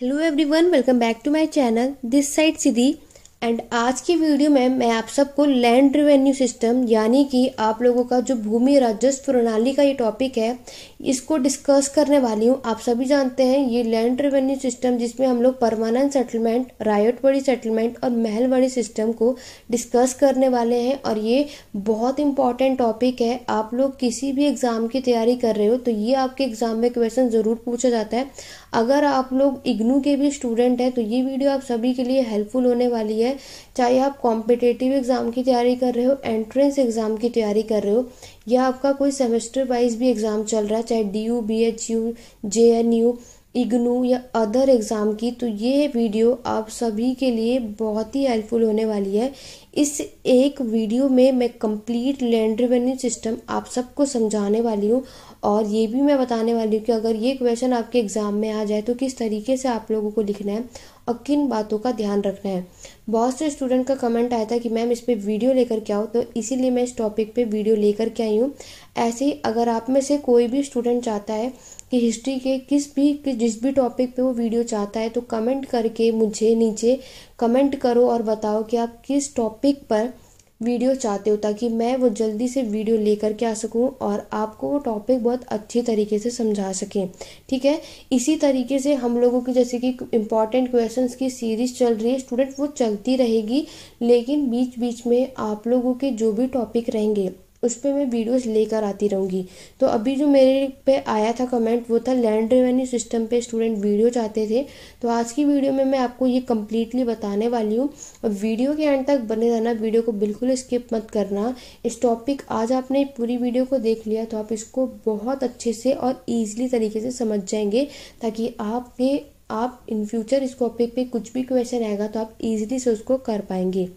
hello everyone welcome back to my channel this side सिदी and आज की video में मैं आप सबको लैंड रेवेन्यू सिस्टम यानी कि आप लोगों का जो भूमि राजस्व प्रणाली का ये टॉपिक है इसको डिस्कस करने वाली हूँ आप सभी जानते हैं ये लैंड रेवेन्यू सिस्टम जिसमें हम लोग permanent settlement ryotwari settlement और महल महलबड़ी सिस्टम को डिस्कस करने वाले हैं और ये बहुत इंपॉर्टेंट टॉपिक है आप लोग किसी भी एग्ज़ाम की तैयारी कर रहे हो तो ये आपके एग्ज़ाम में क्वेश्चन ज़रूर पूछा जाता है अगर आप लोग इग्नू के भी स्टूडेंट हैं तो ये वीडियो आप सभी के लिए हेल्पफुल होने वाली है चाहे आप कॉम्पिटेटिव एग्ज़ाम की तैयारी कर रहे हो एंट्रेंस एग्ज़ाम की तैयारी कर रहे हो या आपका कोई सेमेस्टर वाइज भी एग्ज़ाम चल रहा है चाहे D U B H U J N U IGNOU या अदर एग्ज़ाम की तो ये वीडियो आप सभी के लिए बहुत ही हेल्पफुल होने वाली है इस एक वीडियो में मैं कंप्लीट लैंड रेवेन्यू सिस्टम आप सबको समझाने वाली हूँ और ये भी मैं बताने वाली हूँ कि अगर ये क्वेश्चन आपके एग्ज़ाम में आ जाए तो किस तरीके से आप लोगों को लिखना है और किन बातों का ध्यान रखना है बहुत से स्टूडेंट का कमेंट आया था कि मैम इस पर वीडियो लेकर क्या हो तो इसीलिए मैं इस टॉपिक पे वीडियो लेकर के आई हूँ ऐसे ही अगर आप में से कोई भी स्टूडेंट चाहता है कि हिस्ट्री के किस भी कि जिस भी टॉपिक पे वो वीडियो चाहता है तो कमेंट करके मुझे नीचे कमेंट करो और बताओ कि आप किस टॉपिक पर वीडियो चाहते हो ताकि मैं वो जल्दी से वीडियो लेकर के आ सकूं और आपको वो टॉपिक बहुत अच्छे तरीके से समझा सकें ठीक है इसी तरीके से हम लोगों की जैसे कि इम्पॉर्टेंट क्वेश्चंस की सीरीज चल रही है स्टूडेंट वो चलती रहेगी लेकिन बीच बीच में आप लोगों के जो भी टॉपिक रहेंगे उस पर मैं वीडियोस लेकर आती रहूँगी तो अभी जो मेरे पे आया था कमेंट वो था लैंड रेवेन्यू सिस्टम पे स्टूडेंट वीडियो चाहते थे तो आज की वीडियो में मैं आपको ये कम्प्लीटली बताने वाली हूँ और वीडियो के एंड तक बने रहना वीडियो को बिल्कुल स्किप मत करना इस टॉपिक आज आपने पूरी वीडियो को देख लिया तो आप इसको बहुत अच्छे से और ईजिली तरीके से समझ जाएंगे ताकि आपके आप इन फ्यूचर इस टॉपिक पे कुछ भी क्वेश्चन आएगा तो आप इजीली से उसको कर पाएंगे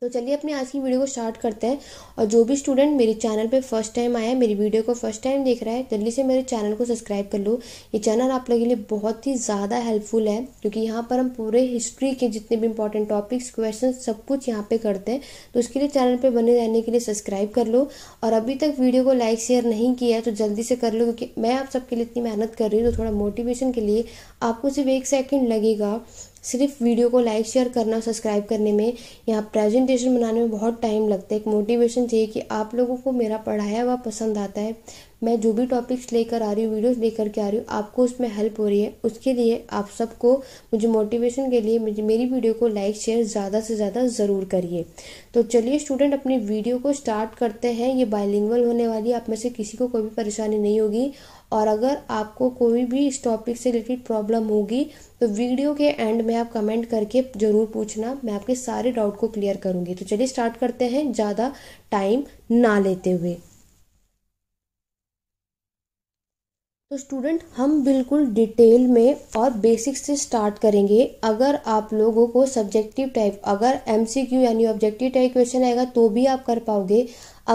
तो चलिए अपने आज की वीडियो को स्टार्ट करते हैं और जो भी स्टूडेंट मेरे चैनल पे फर्स्ट टाइम आया है मेरी वीडियो को फर्स्ट टाइम देख रहा है जल्दी से मेरे चैनल को सब्सक्राइब कर लो ये चैनल आप लोगों के लिए बहुत ही ज़्यादा हेल्पफुल है क्योंकि यहाँ पर हम पूरे हिस्ट्री के जितने भी इंपॉर्टेंट टॉपिक्स क्वेश्चन सब कुछ यहाँ पर करते हैं तो उसके लिए चैनल पर बने रहने के लिए सब्सक्राइब कर लो और अभी तक वीडियो को लाइक शेयर नहीं किया है तो जल्दी से कर लो क्योंकि मैं आप सबके लिए इतनी मेहनत कर रही हूँ तो थोड़ा मोटिवेशन के लिए आपको सिर्फ एक सेकेंड लगेगा सिर्फ वीडियो को लाइक शेयर करना और सब्सक्राइब करने में यहाँ प्रेजेंटेशन बनाने में बहुत टाइम लगता है एक मोटिवेशन चाहिए कि आप लोगों को मेरा पढ़ाया हुआ पसंद आता है मैं जो भी टॉपिक्स लेकर आ रही हूँ वीडियोस लेकर के आ रही हूँ आपको उसमें हेल्प हो रही है उसके लिए आप सबको मुझे मोटिवेशन के लिए मुझे मेरी वीडियो को लाइक शेयर ज़्यादा से ज़्यादा ज़रूर करिए तो चलिए स्टूडेंट अपनी वीडियो को स्टार्ट करते हैं ये बायलिंगल होने वाली आप में से किसी को कोई भी परेशानी नहीं होगी और अगर आपको कोई भी इस टॉपिक से रिलेटेड प्रॉब्लम होगी तो वीडियो के एंड में आप कमेंट करके ज़रूर पूछना मैं आपके सारे डाउट को क्लियर करूँगी तो चलिए स्टार्ट करते हैं ज़्यादा टाइम ना लेते हुए तो स्टूडेंट हम बिल्कुल डिटेल में और बेसिक से स्टार्ट करेंगे अगर आप लोगों को सब्जेक्टिव टाइप अगर एमसीक्यू यानी ऑब्जेक्टिव टाइप क्वेश्चन आएगा तो भी आप कर पाओगे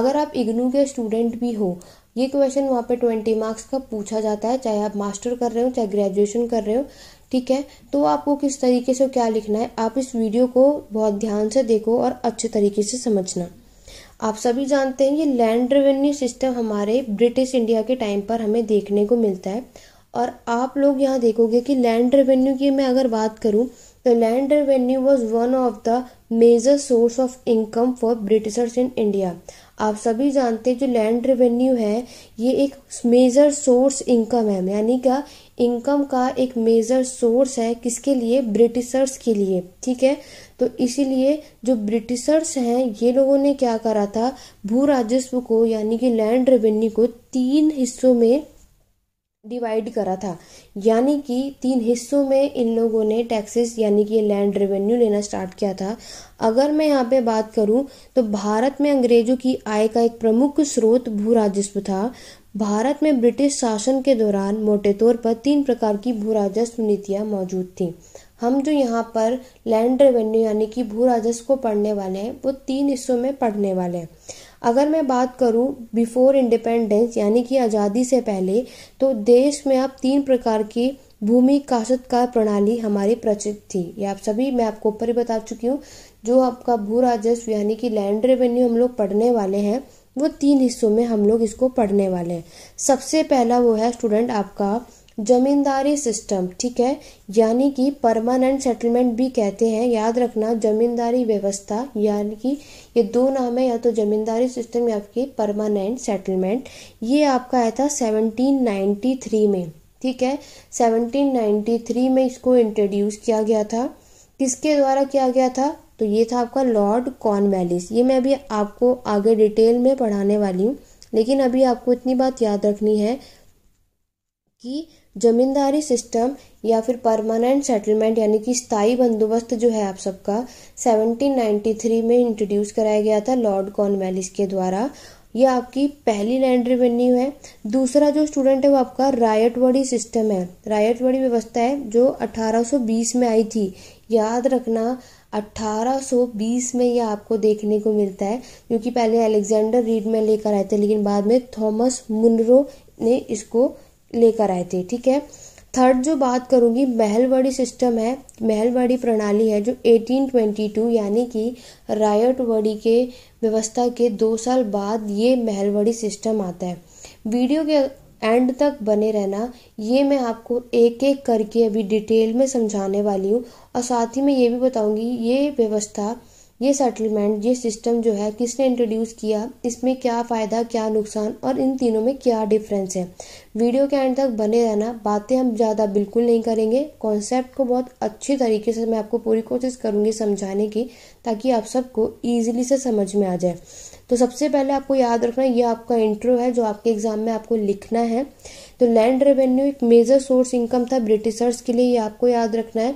अगर आप इग्नू के स्टूडेंट भी हो ये क्वेश्चन वहाँ पे ट्वेंटी मार्क्स का पूछा जाता है चाहे आप मास्टर कर रहे हो चाहे ग्रेजुएशन कर रहे हो ठीक है तो आपको किस तरीके से क्या लिखना है आप इस वीडियो को बहुत ध्यान से देखो और अच्छे तरीके से समझना आप सभी जानते हैं ये लैंड रेवेन्यू सिस्टम हमारे ब्रिटिश इंडिया के टाइम पर हमें देखने को मिलता है और आप लोग यहाँ देखोगे कि लैंड रेवेन्यू की मैं अगर बात करूँ तो land revenue was one of the major source of income for Britishers in India आप सभी जानते हैं जो लैंड रेवेन्यू है ये एक मेजर सोर्स इनकम है यानी क्या इनकम का एक मेजर सोर्स है किसके लिए ब्रिटिशर्स के लिए ठीक है तो इसीलिए जो ब्रिटिशर्स हैं ये लोगों ने क्या करा था भू राजस्व को यानी कि लैंड रेवेन्यू को तीन हिस्सों में डिवाइड करा था यानी कि तीन हिस्सों में इन लोगों ने टैक्सेस यानी कि लैंड रेवेन्यू लेना स्टार्ट किया था अगर मैं यहाँ पे बात करूँ तो भारत में अंग्रेजों की आय का एक प्रमुख स्रोत भू राजस्व था भारत में ब्रिटिश शासन के दौरान मोटे तौर पर तीन प्रकार की भू राजस्व नीतियाँ मौजूद थीं हम जो यहाँ पर लैंड रेवेन्यू यानी कि भू राजस्व को पढ़ने वाले हैं वो तीन हिस्सों में पढ़ने वाले हैं अगर मैं बात करूँ बिफोर इंडिपेंडेंस यानी कि आज़ादी से पहले तो देश में आप तीन प्रकार की भूमि काश्तकार प्रणाली हमारी प्रचलित थी ये आप सभी मैं आपको ऊपर ही बता चुकी हूँ जो आपका भू राजस्व यानी कि लैंड रेवेन्यू हम लोग पढ़ने वाले हैं वो तीन हिस्सों में हम लोग इसको पढ़ने वाले हैं सबसे पहला वो है स्टूडेंट आपका जमींदारी सिस्टम ठीक है यानी कि परमानेंट सेटलमेंट भी कहते हैं याद रखना जमींदारी व्यवस्था यानी कि ये दो नाम है या तो जमींदारी सिस्टम या आपकी परमानेंट सेटलमेंट ये आपका आया था 1793 में ठीक है 1793 में इसको इंट्रोड्यूस किया गया था किसके द्वारा किया गया था तो ये था आपका लॉर्ड कॉर्नवेलिस ये मैं अभी आपको आगे डिटेल में पढ़ाने वाली हूँ लेकिन अभी आपको इतनी बात याद रखनी है कि ज़मींदारी सिस्टम या फिर परमानेंट सेटलमेंट यानी कि स्थायी बंदोबस्त जो है आप सबका 1793 में इंट्रोड्यूस कराया गया था लॉर्ड कॉर्नवेलिस के द्वारा यह आपकी पहली लैंड रेवेन्यू है दूसरा जो स्टूडेंट है वो आपका रायटवाड़ी सिस्टम है रायटवाड़ी व्यवस्था है जो 1820 में आई थी याद रखना 1820 में यह आपको देखने को मिलता है क्योंकि पहले अलेक्जेंडर रीड में लेकर आए थे लेकिन बाद में थॉमस मुनरो ने इसको लेकर आए थे ठीक है थर्ड जो बात करूँगी महलवाड़ी सिस्टम है महलवाड़ी प्रणाली है जो 1822 यानी कि रायटवाड़ी के व्यवस्था के दो साल बाद ये महलवाड़ी सिस्टम आता है वीडियो के एंड तक बने रहना ये मैं आपको एक एक करके अभी डिटेल में समझाने वाली हूँ और साथ ही मैं ये भी बताऊँगी ये व्यवस्था ये सेटलमेंट ये सिस्टम जो है किसने इंट्रोड्यूस किया इसमें क्या फ़ायदा क्या नुकसान और इन तीनों में क्या डिफरेंस है वीडियो के एंड तक बने रहना बातें हम ज़्यादा बिल्कुल नहीं करेंगे कॉन्सेप्ट को बहुत अच्छे तरीके से मैं आपको पूरी कोशिश करूँगी समझाने की ताकि आप सबको ईजिली से समझ में आ जाए तो सबसे पहले आपको याद रखना ये आपका इंट्रो है जो आपके एग्ज़ाम में आपको लिखना है तो लैंड रेवेन्यू एक मेजर सोर्स इनकम था ब्रिटिशर्स के लिए ये आपको याद रखना है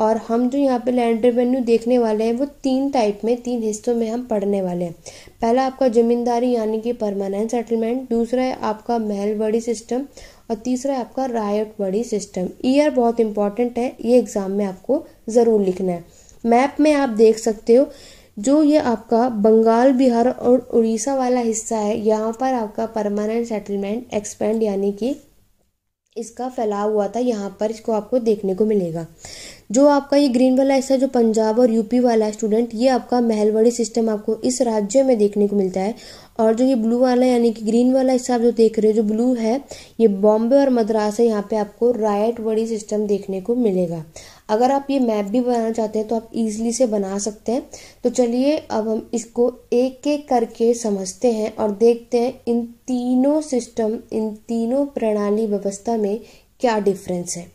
और हम जो यहाँ पे लैंड रेवेन्यू देखने वाले हैं वो तीन टाइप में तीन हिस्सों में हम पढ़ने वाले हैं पहला आपका ज़मींदारी यानी कि परमानेंट सेटलमेंट दूसरा है आपका महल बड़ी सिस्टम और तीसरा है आपका रायट बड़ी सिस्टम ईयर बहुत इंपॉर्टेंट है ये एग्ज़ाम में आपको ज़रूर लिखना है मैप में आप देख सकते हो जो ये आपका बंगाल बिहार और उड़ीसा वाला हिस्सा है यहाँ पर आपका परमानेंट सेटलमेंट एक्सपेंड यानी कि इसका फैलाव हुआ था यहाँ पर इसको आपको देखने को मिलेगा जो आपका ये ग्रीन वाला हिस्सा जो पंजाब और यूपी वाला स्टूडेंट ये आपका महलवाड़ी सिस्टम आपको इस राज्य में देखने को मिलता है और जो ये ब्लू वाला यानी कि ग्रीन वाला हिस्सा आप जो देख रहे हो जो ब्लू है ये बॉम्बे और मद्रास है यहाँ पे आपको रायट वड़ी सिस्टम देखने को मिलेगा अगर आप ये मैप भी बनाना चाहते हैं तो आप इजीली से बना सकते हैं तो चलिए अब हम इसको एक एक करके समझते हैं और देखते हैं इन तीनों सिस्टम इन तीनों प्रणाली व्यवस्था में क्या डिफरेंस है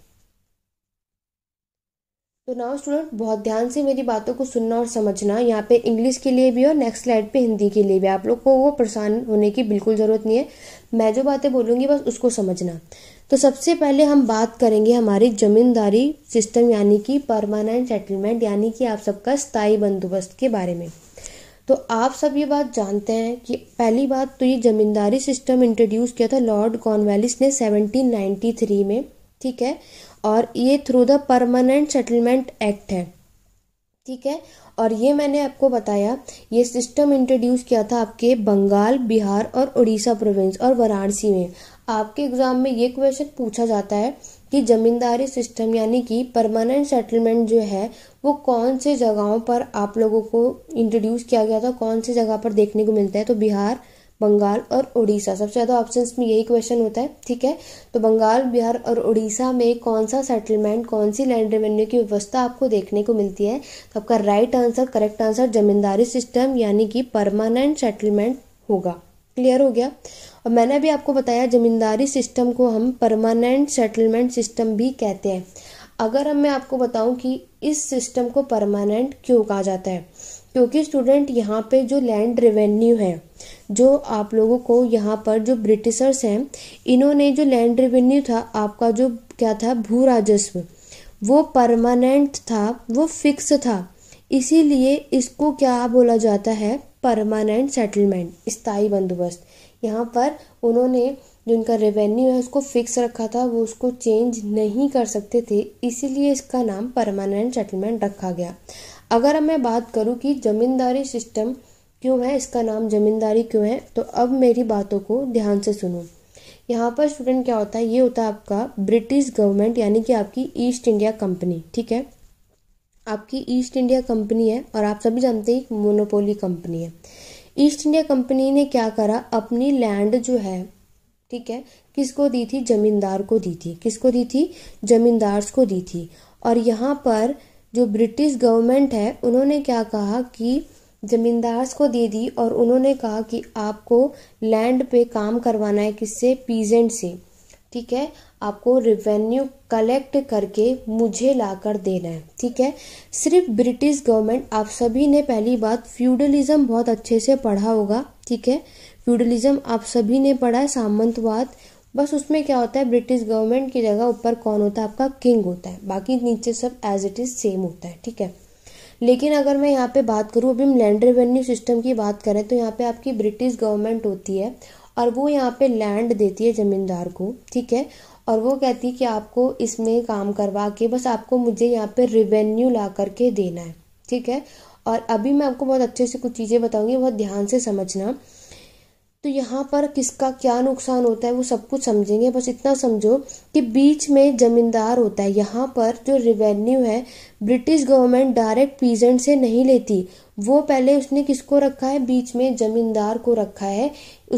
तो नाउ स्टूडेंट बहुत ध्यान से मेरी बातों को सुनना और समझना यहाँ पे इंग्लिश के लिए भी और नेक्स्ट स्लाइड पे हिंदी के लिए भी आप लोग को वो परेशान होने की बिल्कुल ज़रूरत नहीं है मैं जो बातें बोलूँगी बस उसको समझना तो सबसे पहले हम बात करेंगे हमारी ज़मींदारी सिस्टम यानी कि परमानेंट सेटलमेंट यानी कि आप सबका स्थायी बंदोबस्त के बारे में तो आप सब ये बात जानते हैं कि पहली बात तो ये ज़मींदारी सिस्टम इंट्रोड्यूस किया था लॉर्ड कॉर्नवेलिस ने 1793 में ठीक है और ये through the permanent settlement act है ठीक है और ये मैंने आपको बताया ये सिस्टम इंट्रोड्यूस किया था आपके बंगाल बिहार और उड़ीसा प्रोविंस और वाराणसी में आपके एग्जाम में ये क्वेश्चन पूछा जाता है कि जमींदारी सिस्टम यानी कि परमानेंट सेटलमेंट जो है वो कौन से जगहों पर आप लोगों को इंट्रोड्यूस किया गया था कौन से जगह पर देखने को मिलता है तो बिहार बंगाल और उड़ीसा सबसे ज़्यादा ऑप्शन में यही क्वेश्चन होता है ठीक है तो बंगाल बिहार और उड़ीसा में कौन सा सेटलमेंट कौन सी लैंड रेवेन्यू की व्यवस्था आपको देखने को मिलती है तो आपका right answer correct answer zamindari system यानी कि परमानेंट सेटलमेंट होगा क्लियर हो गया और मैंने अभी आपको बताया जमींदारी सिस्टम को हम परमानेंट सेटलमेंट सिस्टम भी कहते हैं अगर हम मैं आपको बताऊं कि इस सिस्टम को परमानेंट क्यों कहा जाता है क्योंकि स्टूडेंट यहाँ पे जो लैंड रेवेन्यू है जो आप लोगों को यहाँ पर जो ब्रिटिशर्स हैं इन्होंने जो लैंड रेवेन्यू था आपका जो क्या था भू राजस्व वो परमानेंट था वो फिक्स था इसीलिए इसको क्या बोला जाता है परमानेंट सेटलमेंट स्थाई बंदोबस्त यहाँ पर उन्होंने जो उनका रेवेन्यू है उसको फिक्स रखा था वो उसको चेंज नहीं कर सकते थे इसीलिए इसका नाम परमानेंट सेटलमेंट रखा गया अगर मैं बात करूँ कि ज़मींदारी सिस्टम क्यों है इसका नाम ज़मींदारी क्यों है तो अब मेरी बातों को ध्यान से सुनो यहाँ पर स्टूडेंट क्या होता है ये होता है आपका ब्रिटिश गवर्नमेंट यानी कि आपकी ईस्ट इंडिया कंपनी ठीक है आपकी ईस्ट इंडिया कंपनी है और आप सभी जानते हैं मोनोपोली कंपनी है ईस्ट इंडिया कंपनी ने क्या करा अपनी लैंड जो है ठीक है किसको दी थी जमींदार को दी थी किसको दी थी जमींदार को दी थी और यहाँ पर जो ब्रिटिश गवर्नमेंट है उन्होंने क्या कहा कि ज़मींदार्स को दे दी और उन्होंने कहा कि आपको लैंड पे काम करवाना है किससे पीजेंट से ठीक है आपको रिवेन्यू कलेक्ट करके मुझे लाकर देना है ठीक है सिर्फ ब्रिटिश गवर्नमेंट आप सभी ने पहली बात फ्यूडलिज्म बहुत अच्छे से पढ़ा होगा ठीक है फ्यूडलिज्म आप सभी ने पढ़ा है सामंतवाद बस उसमें क्या होता है ब्रिटिश गवर्नमेंट की जगह ऊपर कौन होता है आपका किंग होता है बाकी नीचे सब एज इट इज़ सेम होता है ठीक है लेकिन अगर मैं यहाँ पे बात करूँ अभी हम लैंड रेवेन्यू सिस्टम की बात करें तो यहाँ पे आपकी ब्रिटिश गवर्नमेंट होती है और वो यहाँ पे लैंड देती है ज़मींदार को ठीक है और वो कहती है कि आपको इसमें काम करवा के बस आपको मुझे यहाँ पे रिवेन्यू ला करके देना है ठीक है और अभी मैं आपको बहुत अच्छे से कुछ चीज़ें बताऊँगी बहुत ध्यान से समझना तो यहाँ पर किसका क्या नुकसान होता है वो सब कुछ समझेंगे बस इतना समझो कि बीच में जमींदार होता है यहाँ पर जो रिवेन्यू है ब्रिटिश गवर्नमेंट डायरेक्ट पीजेंट से नहीं लेती वो पहले उसने किसको रखा है बीच में जमींदार को रखा है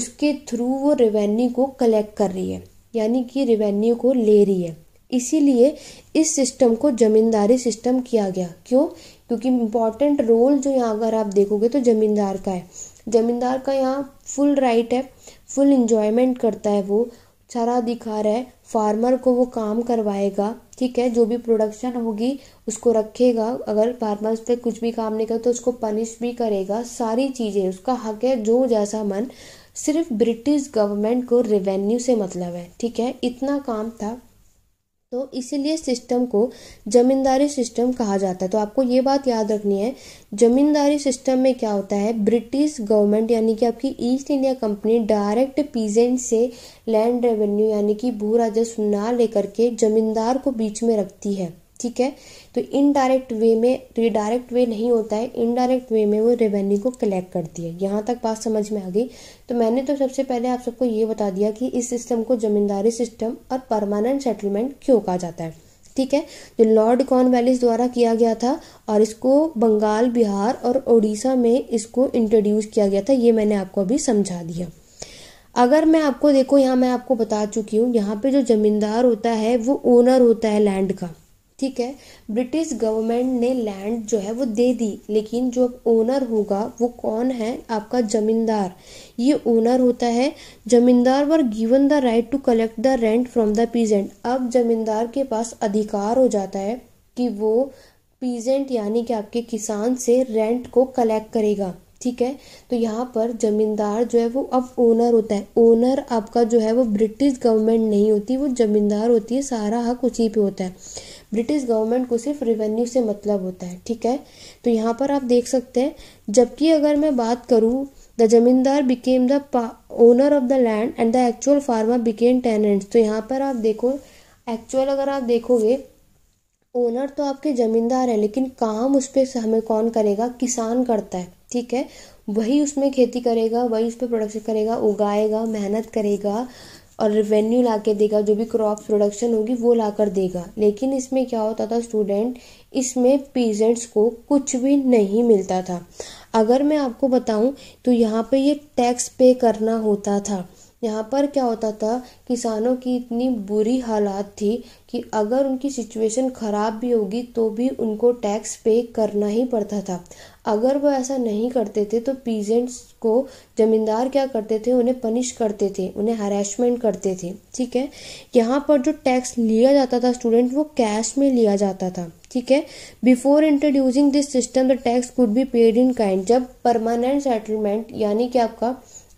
उसके थ्रू वो रिवेन्यू को कलेक्ट कर रही है यानी कि रिवेन्यू को ले रही है इसीलिए इस सिस्टम को जमींदारी सिस्टम किया गया क्यों क्योंकि इम्पॉर्टेंट रोल जो यहाँ अगर आप देखोगे तो जमींदार का है ज़मींदार का यहाँ फुल राइट है फुल इंजॉयमेंट करता है वो सारा रहा है फार्मर को वो काम करवाएगा ठीक है जो भी प्रोडक्शन होगी उसको रखेगा अगर फार्मर उस पर कुछ भी काम नहीं करे तो उसको पनिश भी करेगा सारी चीज़ें उसका हक है जो जैसा मन सिर्फ ब्रिटिश गवर्नमेंट को रेवेन्यू से मतलब है ठीक है इतना काम था तो इसीलिए सिस्टम को जमींदारी सिस्टम कहा जाता है तो आपको ये बात याद रखनी है जमींदारी सिस्टम में क्या होता है ब्रिटिश गवर्नमेंट यानी कि आपकी East India Company direct peasant से लैंड रेवेन्यू यानी कि भू राजस्व ना लेकर के जमींदार को बीच में रखती है ठीक है तो इनडायरेक्ट वे में तो ये डायरेक्ट वे नहीं होता है इनडायरेक्ट वे में वो रेवेन्यू को कलेक्ट करती है यहाँ तक बात समझ में आ गई तो मैंने तो सबसे पहले आप सबको ये बता दिया कि इस सिस्टम को जमींदारी सिस्टम और परमानेंट सेटलमेंट क्यों कहा जाता है ठीक है जो लॉर्ड वैलिस द्वारा किया गया था और इसको बंगाल बिहार और उड़ीसा में इसको इंट्रोड्यूस किया गया था ये मैंने आपको अभी समझा दिया अगर मैं आपको देखो यहाँ मैं आपको बता चुकी हूँ यहाँ पे जो जमींदार होता है वो ओनर होता है लैंड का ठीक है ब्रिटिश गवर्नमेंट ने लैंड जो है वो दे दी लेकिन जो ओनर होगा वो कौन है आपका जमींदार ये ओनर होता है zamindar were given the right to collect the rent from the peasant अब जमींदार के पास अधिकार हो जाता है कि वो पीजेंट यानी कि आपके किसान से रेंट को कलेक्ट करेगा ठीक है तो यहाँ पर जमींदार जो है वो अब ओनर होता है ओनर आपका जो है वो ब्रिटिश गवर्नमेंट नहीं होती वो जमींदार होती है सारा हक उसी पे होता है ब्रिटिश गवर्नमेंट को सिर्फ रिवेन्यू से मतलब होता है ठीक है तो यहाँ पर आप देख सकते हैं जबकि अगर मैं बात करूँ the zamindar became the owner of the land and the actual farmer became tenants तो यहाँ पर आप देखो एक्चुअल अगर आप देखोगे ओनर तो आपके ज़मींदार है लेकिन काम उस पर हमें कौन करेगा किसान करता है ठीक है वही उसमें खेती करेगा वही उस पर प्रोडक्शन करेगा उगाएगा मेहनत करेगा और रिवेन्यू ला के देगा जो भी क्रॉप प्रोडक्शन होगी वो ला कर देगा लेकिन इसमें क्या होता था स्टूडेंट इसमें पेजेंट्स को कुछ भी नहीं मिलता था अगर मैं आपको बताऊं तो यहाँ पे ये टैक्स पे करना होता था यहाँ पर क्या होता था किसानों की इतनी बुरी हालात थी कि अगर उनकी सिचुएशन ख़राब भी होगी तो भी उनको टैक्स पे करना ही पड़ता था अगर वो ऐसा नहीं करते थे तो पीजेंट्स को जमींदार क्या करते थे उन्हें पनिश करते थे उन्हें हरेसमेंट करते थे ठीक है यहाँ पर जो टैक्स लिया जाता था स्टूडेंट वो कैश में लिया जाता था ठीक है before introducing this system the tax could be paid in kind जब परमानेंट सेटलमेंट यानी कि आपका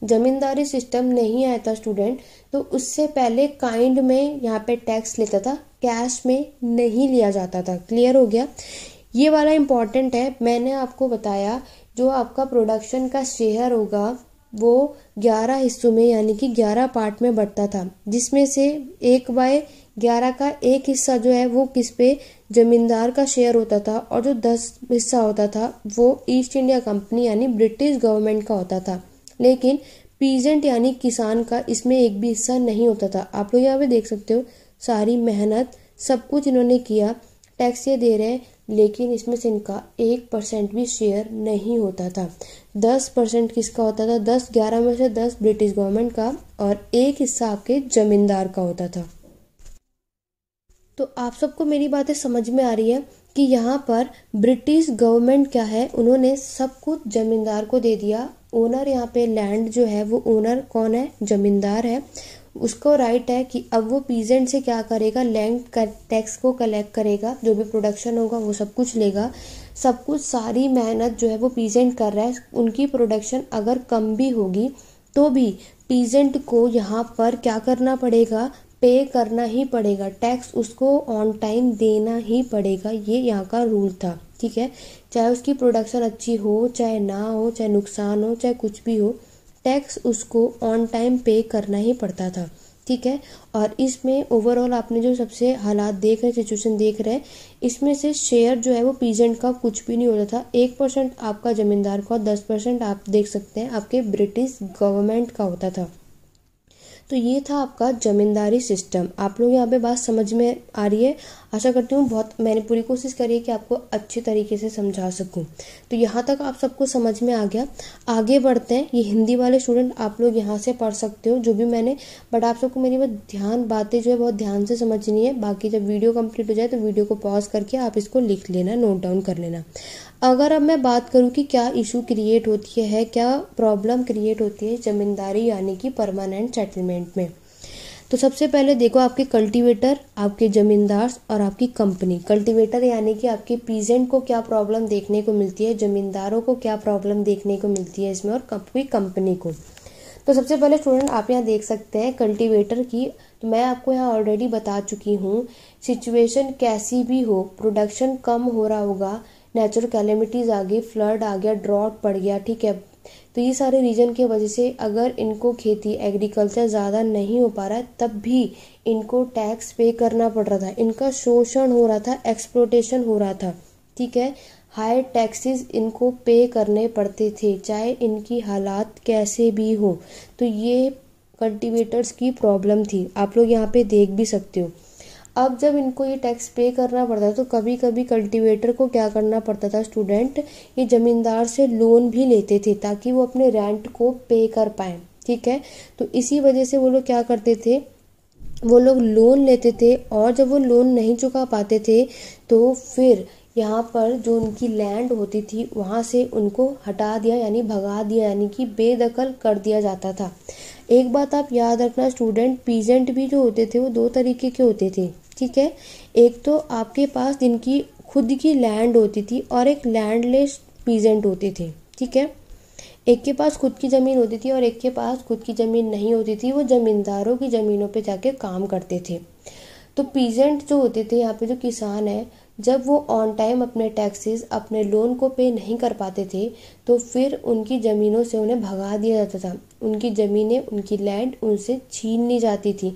जमींदारी सिस्टम नहीं आया था स्टूडेंट तो उससे पहले काइंड में यहाँ पे टैक्स लेता था कैश में नहीं लिया जाता था क्लियर हो गया ये वाला इम्पॉर्टेंट है मैंने आपको बताया जो आपका प्रोडक्शन का शेयर होगा वो ग्यारह हिस्सों में यानी कि ग्यारह पार्ट में बढ़ता था जिसमें से एक बाय ग्यारह का एक हिस्सा जो है वो किस पे जमींदार का शेयर होता था और जो दस हिस्सा होता था वो ईस्ट इंडिया कंपनी यानी ब्रिटिश गवर्नमेंट का होता था लेकिन पीजेंट यानी किसान का इसमें एक भी हिस्सा नहीं होता था आप लोग यहाँ पे देख सकते हो सारी मेहनत सब कुछ इन्होंने किया टैक्स ये दे रहे हैं लेकिन इसमें से इनका एक परसेंट भी शेयर नहीं होता था दस परसेंट किसका होता था दस ग्यारह में से दस ब्रिटिश गवर्नमेंट का और एक हिस्सा आपके जमींदार का होता था तो आप सबको मेरी बातें समझ में आ रही है कि यहाँ पर ब्रिटिश गवर्नमेंट क्या है उन्होंने सब कुछ जमींदार को दे दिया ओनर यहाँ पे लैंड जो है वो ओनर कौन है जमींदार है उसको राइट है कि अब वो पीजेंट से क्या करेगा लैंड कर, टैक्स को कलेक्ट करेगा जो भी प्रोडक्शन होगा वो सब कुछ लेगा सब कुछ सारी मेहनत जो है वो पीजेंट कर रहा है उनकी प्रोडक्शन अगर कम भी होगी तो भी पीजेंट को यहाँ पर क्या करना पड़ेगा पे करना ही पड़ेगा टैक्स उसको ऑन टाइम देना ही पड़ेगा ये यहाँ का रूल था ठीक है चाहे उसकी प्रोडक्शन अच्छी हो चाहे ना हो चाहे नुकसान हो चाहे कुछ भी हो टैक्स उसको ऑन टाइम पे करना ही पड़ता था ठीक है और इसमें ओवरऑल आपने जो सबसे हालात देख रहे सिचुएशन देख रहे हैं इसमें से शेयर जो है वो पीजेंट का कुछ भी नहीं होता था एक परसेंट आपका जमींदार का दस परसेंट आप देख सकते हैं आपके ब्रिटिश गवर्नमेंट का होता था तो ये था आपका जमींदारी सिस्टम आप लोग यहाँ पे बात समझ में आ रही है आशा करती हूँ बहुत मैंने पूरी कोशिश करी है कि आपको अच्छे तरीके से समझा सकूँ तो यहाँ तक आप सबको समझ में आ गया आगे बढ़ते हैं ये हिंदी वाले स्टूडेंट आप लोग यहाँ से पढ़ सकते हो जो भी मैंने बट आप सबको मेरी बहुत ध्यान बातें जो है बहुत ध्यान से समझनी है बाकी जब वीडियो कम्प्लीट हो जाए तो वीडियो को पॉज करके आप इसको लिख लेना नोट डाउन कर लेना अगर अब मैं बात करूँ कि क्या इशू क्रिएट होती है क्या प्रॉब्लम क्रिएट होती है ज़मींदारी यानी कि परमानेंट सेटलमेंट में तो सबसे पहले देखो आपके कल्टीवेटर आपके ज़मींदार और आपकी कंपनी कल्टीवेटर यानी कि आपके पीजेंट को क्या प्रॉब्लम देखने को मिलती है ज़मींदारों को क्या प्रॉब्लम देखने को मिलती है इसमें और आपकी कंपनी को तो सबसे पहले स्टूडेंट आप यहाँ देख सकते हैं कल्टीवेटर की तो मैं आपको यहाँ ऑलरेडी बता चुकी हूँ सिचुएशन कैसी भी हो प्रोडक्शन कम हो रहा होगा नेचुरल कैलेमिटीज़ आ गई फ्लड आ गया ड्रॉट पड़ गया ठीक है तो ये सारे रीजन की वजह से अगर इनको खेती एग्रीकल्चर ज़्यादा नहीं हो पा रहा है तब भी इनको टैक्स पे करना पड़ रहा था इनका शोषण हो रहा था एक्सप्लोटेशन हो रहा था ठीक है हाई टैक्सेस इनको पे करने पड़ते थे चाहे इनकी हालात कैसे भी हो तो ये कल्टिवेटर्स की प्रॉब्लम थी आप लोग यहाँ पे देख भी सकते हो अब जब इनको ये टैक्स पे करना पड़ता तो कभी कभी कल्टीवेटर को क्या करना पड़ता था स्टूडेंट ये ज़मींदार से लोन भी लेते थे ताकि वो अपने रेंट को पे कर पाए ठीक है तो इसी वजह से वो लोग क्या करते थे वो लोग लोन लेते थे और जब वो लोन नहीं चुका पाते थे तो फिर यहाँ पर जो उनकी लैंड होती थी वहाँ से उनको हटा दिया यानी भगा दिया यानी कि बेदखल कर दिया जाता था एक बात आप याद रखना स्टूडेंट पीजेंट भी जो होते थे वो दो तरीके के होते थे ठीक है एक तो आपके पास जिनकी खुद की लैंड होती थी और एक लैंडलेस पीजेंट होते थे ठीक है एक के पास खुद की ज़मीन होती थी और एक के पास खुद की ज़मीन नहीं होती थी वो ज़मींदारों की ज़मीनों पे जाके काम करते थे तो पीजेंट जो होते थे यहाँ पे जो किसान हैं जब वो ऑन टाइम अपने टैक्सेस अपने लोन को पे नहीं कर पाते थे तो फिर उनकी ज़मीनों से उन्हें भगा दिया जाता था उनकी ज़मीनें उनकी लैंड उनसे छीन ली जाती थी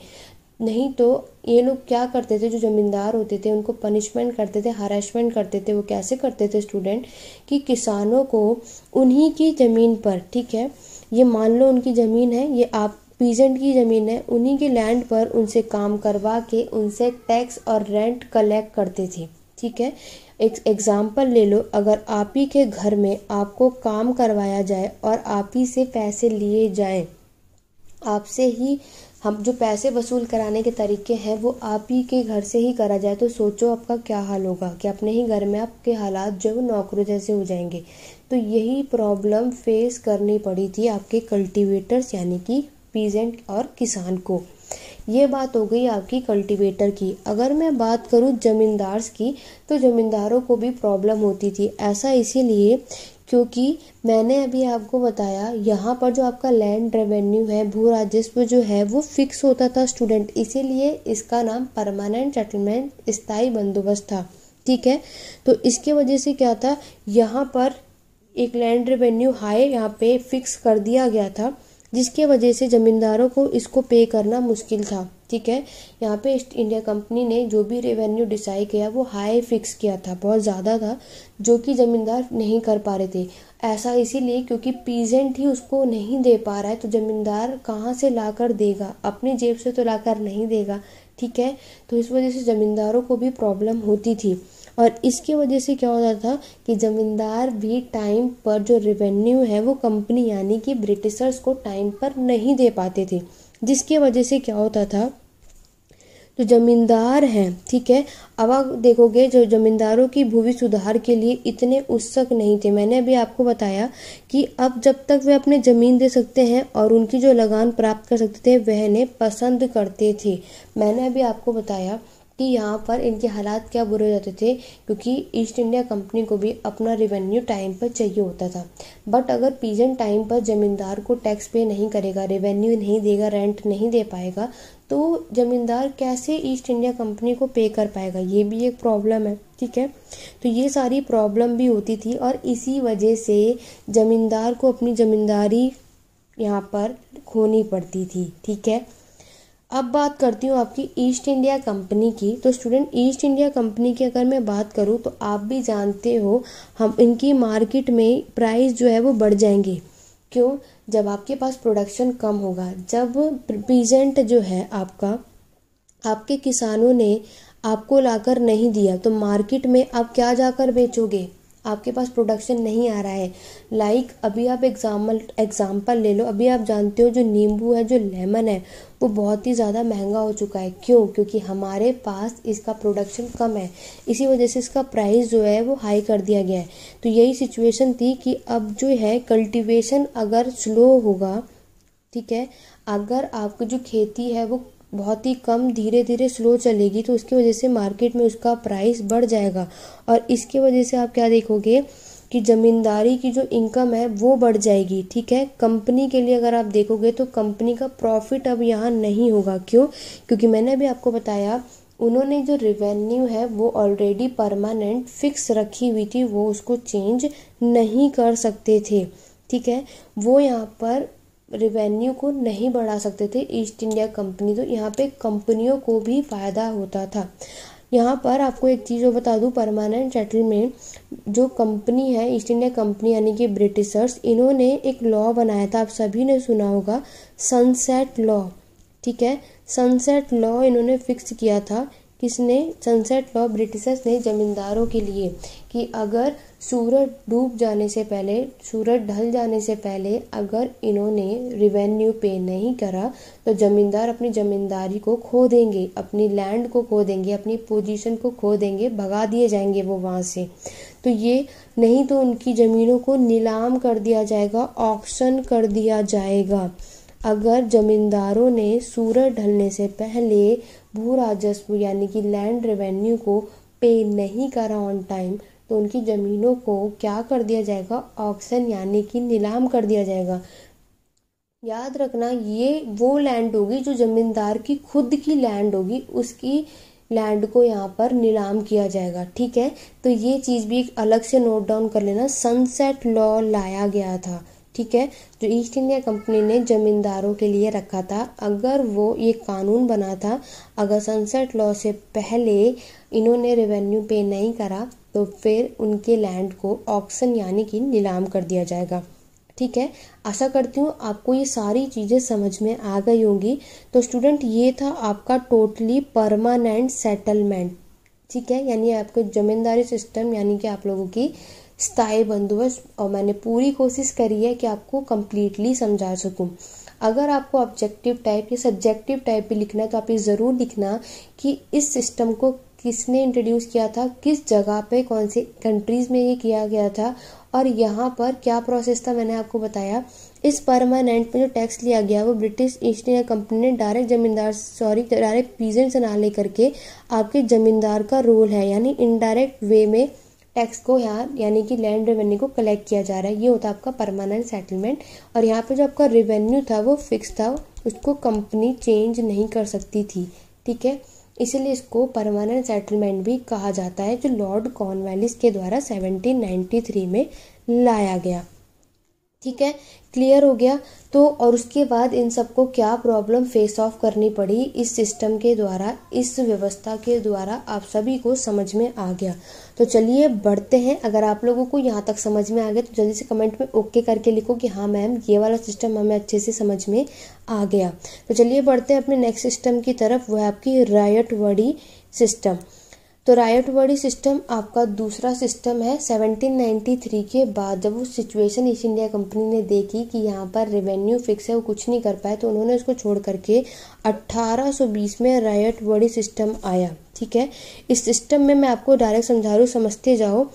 नहीं तो ये लोग क्या करते थे जो ज़मींदार होते थे उनको पनिशमेंट करते थे हरेशमेंट करते थे वो कैसे करते थे स्टूडेंट कि किसानों को उन्हीं की ज़मीन पर ठीक है ये मान लो उनकी ज़मीन है ये आप पीजेंट की ज़मीन है उन्हीं के लैंड पर उनसे काम करवा के उनसे टैक्स और रेंट कलेक्ट करते थे ठीक है एक एग्ज़ाम्पल ले लो अगर आप ही के घर में आपको काम करवाया जाए और आप ही से पैसे लिए जाए आपसे ही हम जो पैसे वसूल कराने के तरीके हैं वो आप ही के घर से ही करा जाए तो सोचो आपका क्या हाल होगा कि अपने ही घर में आपके हालात जो है नौकरों जैसे हो जाएंगे तो यही प्रॉब्लम फेस करनी पड़ी थी आपके कल्टीवेटर्स यानी कि पीजेंट और किसान को ये बात हो गई आपकी कल्टीवेटर की अगर मैं बात करूँ जमींदार्स की तो जमींदारों को भी प्रॉब्लम होती थी ऐसा इसीलिए क्योंकि मैंने अभी आपको बताया यहाँ पर जो आपका लैंड रेवेन्यू है भू राजस्व जो है वो फिक्स होता था स्टूडेंट इसीलिए इसका नाम परमानेंट सेटलमेंट स्थायी बंदोबस्त था ठीक है तो इसके वजह से क्या था यहाँ पर एक लैंड रेवेन्यू हाई यहाँ पे फिक्स कर दिया गया था जिसके वजह से ज़मींदारों को इसको पे करना मुश्किल था ठीक है यहाँ पे ईस्ट इंडिया कंपनी ने जो भी रेवेन्यू डिसाइड किया वो हाई फिक्स किया था बहुत ज़्यादा था जो कि ज़मींदार नहीं कर पा रहे थे ऐसा इसीलिए क्योंकि पीजेंट ही उसको नहीं दे पा रहा है तो ज़मींदार कहाँ से लाकर देगा अपनी जेब से तो लाकर नहीं देगा ठीक है तो इस वजह से ज़मींदारों को भी प्रॉब्लम होती थी और इसके वजह से क्या होता था कि ज़मींदार भी टाइम पर जो रेवेन्यू है वो कंपनी यानी कि ब्रिटिशर्स को टाइम पर नहीं दे पाते थे जिसके वजह से क्या होता था जो जमींदार हैं ठीक है अब आप देखोगे जो जमींदारों की भूमि सुधार के लिए इतने उत्सुक नहीं थे मैंने अभी आपको बताया कि अब जब तक वे अपने जमीन दे सकते हैं और उनकी जो लगान प्राप्त कर सकते थे वह इन्हें पसंद करते थे मैंने अभी आपको बताया कि यहाँ पर इनके हालात क्या बुरे हो जाते थे क्योंकि ईस्ट इंडिया कंपनी को भी अपना रेवेन्यू टाइम पर चाहिए होता था बट अगर पीजन टाइम पर जमींदार को टैक्स पे नहीं करेगा रेवेन्यू नहीं देगा रेंट नहीं दे पाएगा तो ज़मींदार कैसे ईस्ट इंडिया कंपनी को पे कर पाएगा ये भी एक प्रॉब्लम है ठीक है तो ये सारी प्रॉब्लम भी होती थी और इसी वजह से ज़मींदार को अपनी ज़मींदारी यहाँ पर खोनी पड़ती थी ठीक है अब बात करती हूँ आपकी ईस्ट इंडिया कंपनी की तो स्टूडेंट ईस्ट इंडिया कंपनी की अगर मैं बात करूँ तो आप भी जानते हो हम इनकी मार्केट में प्राइस जो है वो बढ़ जाएंगे क्यों जब आपके पास प्रोडक्शन कम होगा जब प्रीजेंट जो है आपका आपके किसानों ने आपको लाकर नहीं दिया तो मार्केट में आप क्या जाकर बेचोगे आपके पास प्रोडक्शन नहीं आ रहा है लाइक like, अभी आप एग्जाम्पल एग्जाम्पल ले लो अभी आप जानते हो जो नींबू है जो लेमन है वो बहुत ही ज़्यादा महंगा हो चुका है क्यों क्योंकि हमारे पास इसका प्रोडक्शन कम है इसी वजह से इसका प्राइस जो है वो हाई कर दिया गया है तो यही सिचुएशन थी कि अब जो है कल्टिवेशन अगर स्लो होगा ठीक है अगर आपकी जो खेती है वो बहुत ही कम धीरे धीरे स्लो चलेगी तो उसकी वजह से मार्केट में उसका प्राइस बढ़ जाएगा और इसके वजह से आप क्या देखोगे कि ज़मींदारी की जो इनकम है वो बढ़ जाएगी ठीक है कंपनी के लिए अगर आप देखोगे तो कंपनी का प्रॉफिट अब यहाँ नहीं होगा क्यों क्योंकि मैंने अभी आपको बताया उन्होंने जो रिवेन्यू है वो ऑलरेडी परमानेंट फिक्स रखी हुई थी वो उसको चेंज नहीं कर सकते थे ठीक है वो यहाँ पर रिवेन्यू को नहीं बढ़ा सकते थे ईस्ट इंडिया कंपनी तो यहाँ पे कंपनियों को भी फ़ायदा होता था यहाँ पर आपको एक चीज़ और बता दूँ परमानेंट सेटलमेंट जो कंपनी है ईस्ट इंडिया कंपनी यानी कि ब्रिटिशर्स इन्होंने एक लॉ बनाया था आप सभी ने सुना होगा सनसेट लॉ ठीक है सनसेट लॉ इन्होंने फिक्स किया था किसने सनसेट लॉ ब्रिटिशर्स ने जमींदारों के लिए कि अगर सूरज डूब जाने से पहले सूरज ढल जाने से पहले अगर इन्होंने रिवेन्यू पे नहीं करा तो ज़मींदार अपनी ज़मींदारी को खो देंगे अपनी लैंड को खो देंगे अपनी पोजीशन को खो देंगे भगा दिए जाएंगे वो वहाँ से तो ये नहीं तो उनकी ज़मीनों को नीलाम कर दिया जाएगा ऑक्शन कर दिया जाएगा अगर ज़मींदारों ने सूरज ढलने से पहले भू राजस्व यानी कि लैंड रेवेन्यू को पे नहीं करा ऑन टाइम तो उनकी ज़मीनों को क्या कर दिया जाएगा ऑक्शन यानी कि नीलाम कर दिया जाएगा याद रखना ये वो लैंड होगी जो ज़मींदार की खुद की लैंड होगी उसकी लैंड को यहाँ पर नीलाम किया जाएगा ठीक है तो ये चीज़ भी एक अलग से नोट डाउन कर लेना सनसेट लॉ लाया गया था ठीक है जो ईस्ट इंडिया कंपनी ने जमींदारों के लिए रखा था अगर वो ये कानून बना था अगर सनसेट लॉ से पहले इन्होंने रेवेन्यू पे नहीं करा तो फिर उनके लैंड को ऑक्शन यानी कि नीलाम कर दिया जाएगा ठीक है आशा करती हूँ आपको ये सारी चीज़ें समझ में आ गई होंगी तो स्टूडेंट ये था आपका टोटली परमानेंट सेटलमेंट ठीक है यानी आपके जमींदारी सिस्टम यानी कि आप लोगों की स्थायी बंदोबस्त और मैंने पूरी कोशिश करी है कि आपको कम्प्लीटली समझा सकूँ अगर आपको ऑब्जेक्टिव टाइप या सब्जेक्टिव टाइप भी लिखना है तो आप ये ज़रूर लिखना कि इस सिस्टम को किसने इंट्रोड्यूस किया था किस जगह पे कौन से कंट्रीज़ में ये किया गया था और यहाँ पर क्या प्रोसेस था मैंने आपको बताया इस परमानेंट में जो टैक्स लिया गया वो ब्रिटिश ईस्ट इंडिया कंपनी ने direct zamindar sorry direct peasant से ना लेकर के आपके जमींदार का रोल है यानी इनडायरेक्ट वे में टैक्स को यहाँ यानी कि लैंड रेवेन्यू को कलेक्ट किया जा रहा है ये होता है आपका परमानेंट सेटलमेंट और यहाँ पर जो आपका रेवेन्यू था वो फिक्स था उसको कंपनी चेंज नहीं कर सकती थी ठीक है इसलिए इसको परमानेंट सेटलमेंट भी कहा जाता है जो लॉर्ड कॉर्नवैलिस के द्वारा 1793 में लाया गया ठीक है क्लियर हो गया तो और उसके बाद इन सबको क्या प्रॉब्लम फेस ऑफ करनी पड़ी इस सिस्टम के द्वारा इस व्यवस्था के द्वारा आप सभी को समझ में आ गया तो चलिए बढ़ते हैं अगर आप लोगों को यहाँ तक समझ में आ गया तो जल्दी से कमेंट में ओके करके लिखो कि हाँ मैम ये वाला सिस्टम हमें अच्छे से समझ में आ गया तो चलिए बढ़ते हैं अपने नेक्स्ट सिस्टम की तरफ वह आपकी रायट वडी सिस्टम तो रायट वर्डी सिस्टम आपका दूसरा सिस्टम है 1793 के बाद जब वो सिचुएशन ईस्ट इंडिया कंपनी ने देखी कि यहाँ पर रेवेन्यू फिक्स है वो कुछ नहीं कर पाए तो उन्होंने उसको छोड़ करके 1820 में रायट वर्डी सिस्टम आया ठीक है इस सिस्टम में मैं आपको डायरेक्ट समझा रूँ समझते जाओ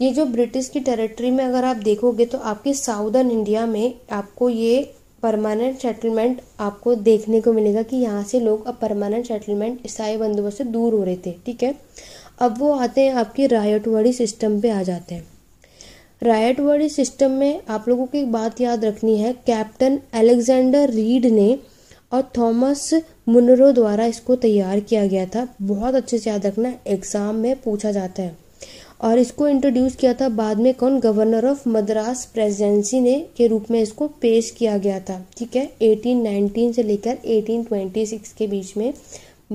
ये जो ब्रिटिश की टेरिटरी में अगर आप देखोगे तो आपके साउदर्न इंडिया में आपको ये परमानेंट सेटलमेंट आपको देखने को मिलेगा कि यहाँ से लोग अब परमानेंट सेटलमेंट ईसाई बंदोबस्त से दूर हो रहे थे ठीक है अब वो आते हैं आपके रायटवाड़ी सिस्टम पे आ जाते हैं रायटवाड़ी सिस्टम में आप लोगों की एक बात याद रखनी है कैप्टन अलेक्जेंडर रीड ने और थॉमस मुनरो द्वारा इसको तैयार किया गया था बहुत अच्छे से याद रखना एग्ज़ाम में पूछा जाता है और इसको इंट्रोड्यूस किया था बाद में कौन गवर्नर ऑफ मद्रास प्रेसिडेंसी ने के रूप में इसको पेश किया गया था ठीक है 1819 से लेकर 1826 के बीच में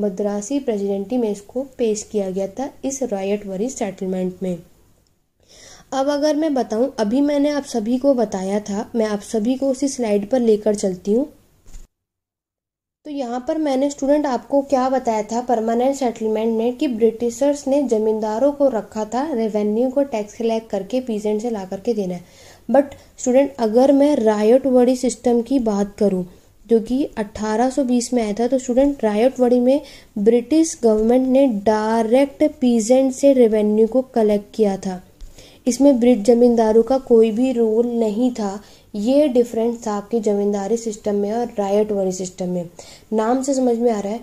मद्रासी प्रेसिडेंटी में इसको पेश किया गया था इस रायट वरी सेटलमेंट में अब अगर मैं बताऊं अभी मैंने आप सभी को बताया था मैं आप सभी को उसी स्लाइड पर लेकर चलती हूँ तो यहाँ पर मैंने स्टूडेंट आपको क्या बताया था परमानेंट सेटलमेंट में कि ब्रिटिशर्स ने जमींदारों को रखा था रेवेन्यू को टैक्स कलेक्ट करके पीजेंट से ला करके देना है बट स्टूडेंट अगर मैं रायट वड़ी सिस्टम की बात करूँ जो कि 1820 में आया था तो स्टूडेंट रायट वड़ी में ब्रिटिश गवर्नमेंट ने डायरेक्ट पीजेंट से रेवेन्यू को कलेक्ट किया था इसमें ब्रिट जमींदारों का कोई भी रोल नहीं था ये डिफरेंस था आपकी ज़मींदारी सिस्टम में और राइट वाली सिस्टम में नाम से समझ में आ रहा है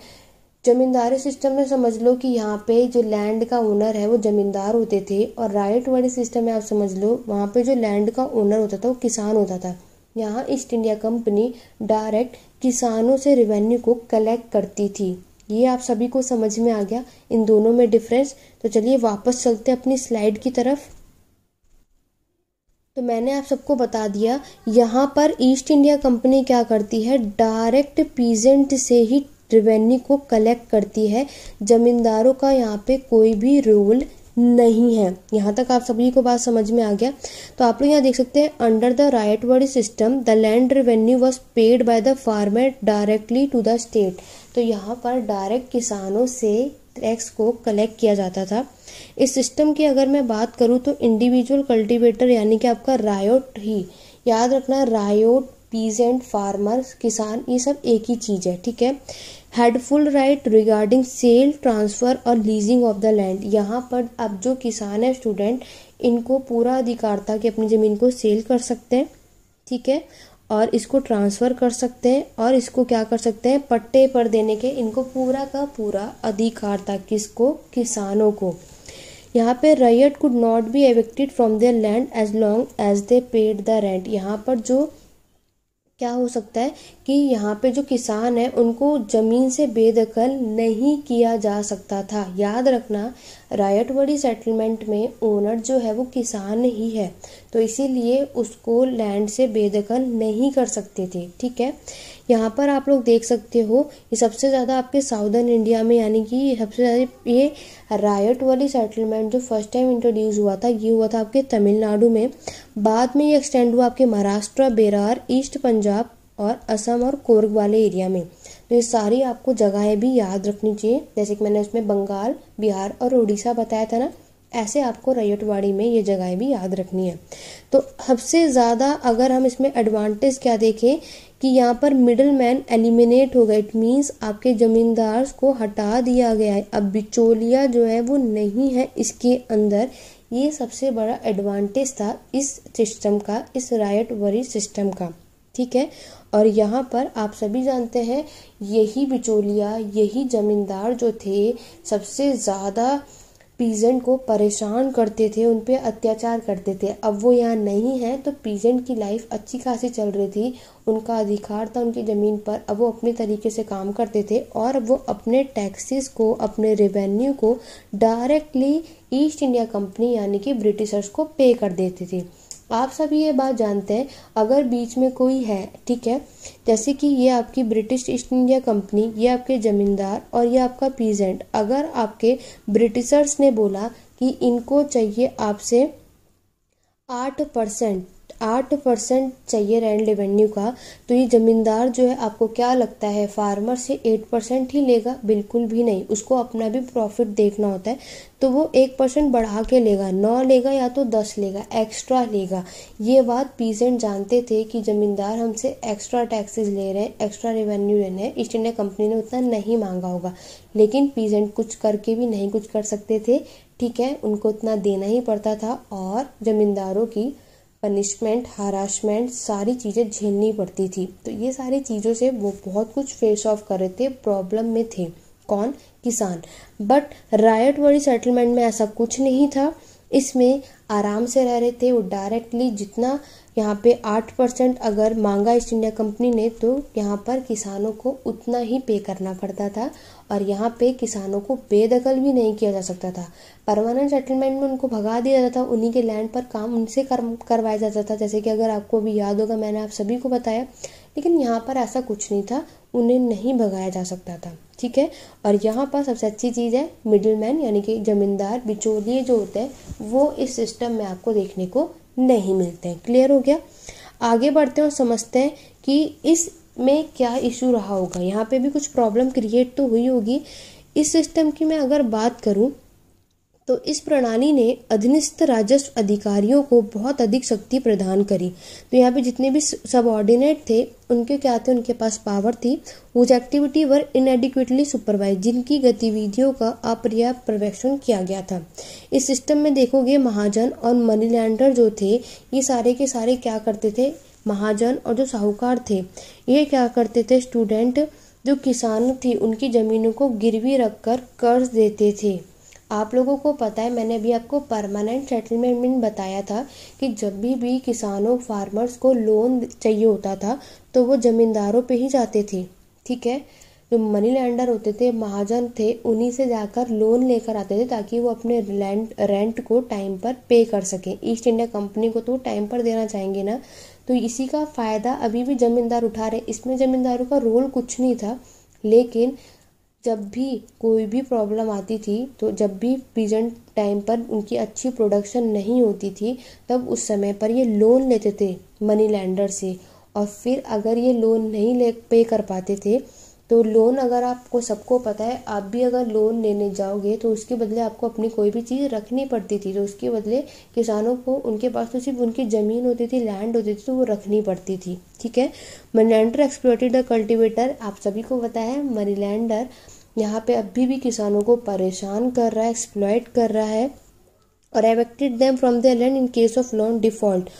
जमींदारी सिस्टम में समझ लो कि यहाँ पे जो लैंड का ओनर है वो जमींदार होते थे और राइट वाले सिस्टम में आप समझ लो वहाँ पे जो लैंड का ओनर होता था वो किसान होता था यहाँ ईस्ट इंडिया कंपनी डायरेक्ट किसानों से रेवेन्यू को कलेक्ट करती थी ये आप सभी को समझ में आ गया इन दोनों में डिफरेंस तो चलिए वापस चलते अपनी स्लाइड की तरफ तो मैंने आप सबको बता दिया यहाँ पर ईस्ट इंडिया कंपनी क्या करती है डायरेक्ट पीजेंट से ही रेवेन्यू को कलेक्ट करती है जमींदारों का यहाँ पे कोई भी रोल नहीं है यहाँ तक आप सभी को बात समझ में आ गया तो आप लोग यहाँ देख सकते हैं under the ryotwari system the land revenue was paid by the farmer directly to the state तो यहाँ पर डायरेक्ट किसानों से टैक्स को कलेक्ट किया जाता था इस सिस्टम की अगर मैं बात करूँ तो इंडिविजुअल कल्टीवेटर यानी कि आपका रायोट ही याद रखना रायोट पीजेंट फार्मर्स किसान ये सब एक ही चीज़ है ठीक है हेडफुल फुल राइट रिगार्डिंग सेल ट्रांसफ़र और लीजिंग ऑफ द लैंड यहाँ पर अब जो किसान है स्टूडेंट इनको पूरा अधिकार था कि अपनी ज़मीन को सेल कर सकते हैं ठीक है और इसको ट्रांसफ़र कर सकते हैं और इसको क्या कर सकते हैं पट्टे पर देने के इनको पूरा का पूरा अधिकार था किसको किसानों को यहाँ पे ryot could not be evicted from their land as long as they paid the rent यहाँ पर जो क्या हो सकता है कि यहाँ पे जो किसान है उनको ज़मीन से बेदखल नहीं किया जा सकता था याद रखना वड़ी सेटलमेंट में ओनर जो है वो किसान ही है तो इसीलिए उसको लैंड से बेदखल नहीं कर सकते थे ठीक है यहाँ पर आप लोग देख सकते हो ये सबसे ज़्यादा आपके साउदर्न इंडिया में यानी कि सबसे ज़्यादा ये रायट वाली सेटलमेंट जो फर्स्ट टाइम इंट्रोड्यूस हुआ था ये हुआ था आपके तमिलनाडु में बाद में ये एक्सटेंड हुआ आपके महाराष्ट्र बेरार ईस्ट पंजाब और असम और कोर्ग वाले एरिया में तो ये सारी आपको जगहें भी याद रखनी चाहिए जैसे कि मैंने उसमें बंगाल बिहार और उड़ीसा बताया था ना ऐसे आपको रैयतवाड़ी में ये जगह भी याद रखनी है तो सबसे ज़्यादा अगर हम इसमें एडवांटेज क्या देखें कि यहाँ पर मिडल मैन एलिमिनेट हो गए इट मीन्स आपके ज़मींदार को हटा दिया गया है अब बिचौलिया जो है वो नहीं है इसके अंदर ये सबसे बड़ा एडवांटेज था इस सिस्टम का इस रायट वरी सिस्टम का ठीक है और यहाँ पर आप सभी जानते हैं यही बिचौलिया यही जमींदार जो थे सबसे ज़्यादा पीजेंट को परेशान करते थे उन पर अत्याचार करते थे अब वो यहाँ नहीं है तो पीजेंट की लाइफ अच्छी खासी चल रही थी उनका अधिकार था उनकी ज़मीन पर अब वो अपने तरीके से काम करते थे और वो अपने टैक्सेस को अपने रेवेन्यू को डायरेक्टली ईस्ट इंडिया कंपनी यानी कि ब्रिटिशर्स को पे कर देते थे आप सभी ये बात जानते हैं अगर बीच में कोई है ठीक है जैसे कि ये आपकी ब्रिटिश ईस्ट इंडिया कंपनी ये आपके जमींदार और ये आपका पीजेंट अगर आपके ब्रिटिशर्स ने बोला कि इनको चाहिए आपसे आठ परसेंट आठ परसेंट चाहिए रेंट रेवेन्यू का तो ये ज़मींदार जो है आपको क्या लगता है फार्मर से एट परसेंट ही लेगा बिल्कुल भी नहीं उसको अपना भी प्रॉफिट देखना होता है तो वो एक परसेंट बढ़ा के लेगा नौ लेगा या तो दस लेगा एक्स्ट्रा लेगा ये बात पीजेंट जानते थे कि ज़मींदार हमसे एक्स्ट्रा टैक्सेस ले रहे हैं एक्स्ट्रा रेवेन्यू ले रहे हैं ईस्ट इंडिया कंपनी ने उतना नहीं मांगा होगा लेकिन पीजेंट कुछ करके भी नहीं कुछ कर सकते थे ठीक है उनको उतना देना ही पड़ता था और ज़मींदारों की पनिशमेंट हराशमेंट सारी चीज़ें झेलनी पड़ती थी तो ये सारी चीज़ों से वो बहुत कुछ फेस ऑफ कर रहे थे प्रॉब्लम में थे कौन किसान बट रायट वाली सेटलमेंट में ऐसा कुछ नहीं था इसमें आराम से रह रहे थे वो डायरेक्टली जितना यहाँ पे आठ परसेंट अगर मांगा ईस्ट इंडिया कंपनी ने तो यहाँ पर किसानों को उतना ही पे करना पड़ता था और यहाँ पे किसानों को बेदखल भी नहीं किया जा सकता था परमानेंट सेटलमेंट में उनको भगा दिया जाता था उन्हीं के लैंड पर काम उनसे कर करवाया जाता था जैसे कि अगर आपको अभी याद होगा मैंने आप सभी को बताया लेकिन यहाँ पर ऐसा कुछ नहीं था उन्हें नहीं भगाया जा सकता था ठीक है और यहाँ पर सबसे अच्छी चीज़ है मिडिल मैन यानी कि ज़मींदार बिचौलिए जो होते हैं वो इस सिस्टम में आपको देखने को नहीं मिलते हैं क्लियर हो गया आगे बढ़ते हैं और समझते हैं कि इस में क्या इशू रहा होगा यहाँ पे भी कुछ प्रॉब्लम क्रिएट तो हुई होगी इस सिस्टम की मैं अगर बात करूँ तो इस प्रणाली ने अधीनस्थ राजस्व अधिकारियों को बहुत अधिक शक्ति प्रदान करी तो यहाँ पे जितने भी सबऑर्डिनेट थे उनके क्या थे उनके पास पावर थी उस एक्टिविटी वर इनएडिक्वेटली सुपरवाइज जिनकी गतिविधियों का अपर्याप्त प्रवेक्षण किया गया था इस सिस्टम में देखोगे महाजन और मनी लैंडर जो थे ये सारे के सारे क्या करते थे महाजन और जो साहूकार थे ये क्या करते थे स्टूडेंट जो किसान थी उनकी ज़मीनों को गिरवी रखकर कर्ज देते थे आप लोगों को पता है मैंने अभी आपको परमानेंट सेटलमेंट में बताया था कि जब भी भी किसानों फार्मर्स को लोन चाहिए होता था तो वो ज़मींदारों पे ही जाते थे ठीक है जो मनी लैंडर होते थे महाजन थे उन्हीं से जाकर लोन लेकर आते थे ताकि वो अपने लैंड रेंट को टाइम पर पे कर सकें ईस्ट इंडिया कंपनी को तो टाइम पर देना चाहेंगे ना तो इसी का फ़ायदा अभी भी ज़मींदार उठा रहे इसमें ज़मींदारों का रोल कुछ नहीं था लेकिन जब भी कोई भी प्रॉब्लम आती थी तो जब भी प्रीजेंट टाइम पर उनकी अच्छी प्रोडक्शन नहीं होती थी तब उस समय पर ये लोन लेते थे मनी लैंडर से और फिर अगर ये लोन नहीं ले पे कर पाते थे तो लोन अगर आपको सबको पता है आप भी अगर लोन लेने जाओगे तो उसके बदले आपको अपनी कोई भी चीज़ रखनी पड़ती थी तो उसके बदले किसानों को उनके पास तो सिर्फ उनकी ज़मीन होती थी लैंड होती थी तो वो रखनी पड़ती थी ठीक है मनीलैंडर एक्सप्लोटेड द कल्टिवेटर आप सभी को पता है मनीलैंडर यहाँ पे अभी भी किसानों को परेशान कर रहा है एक्सप्लॉयट कर रहा है और evicted them from the land in case of loan default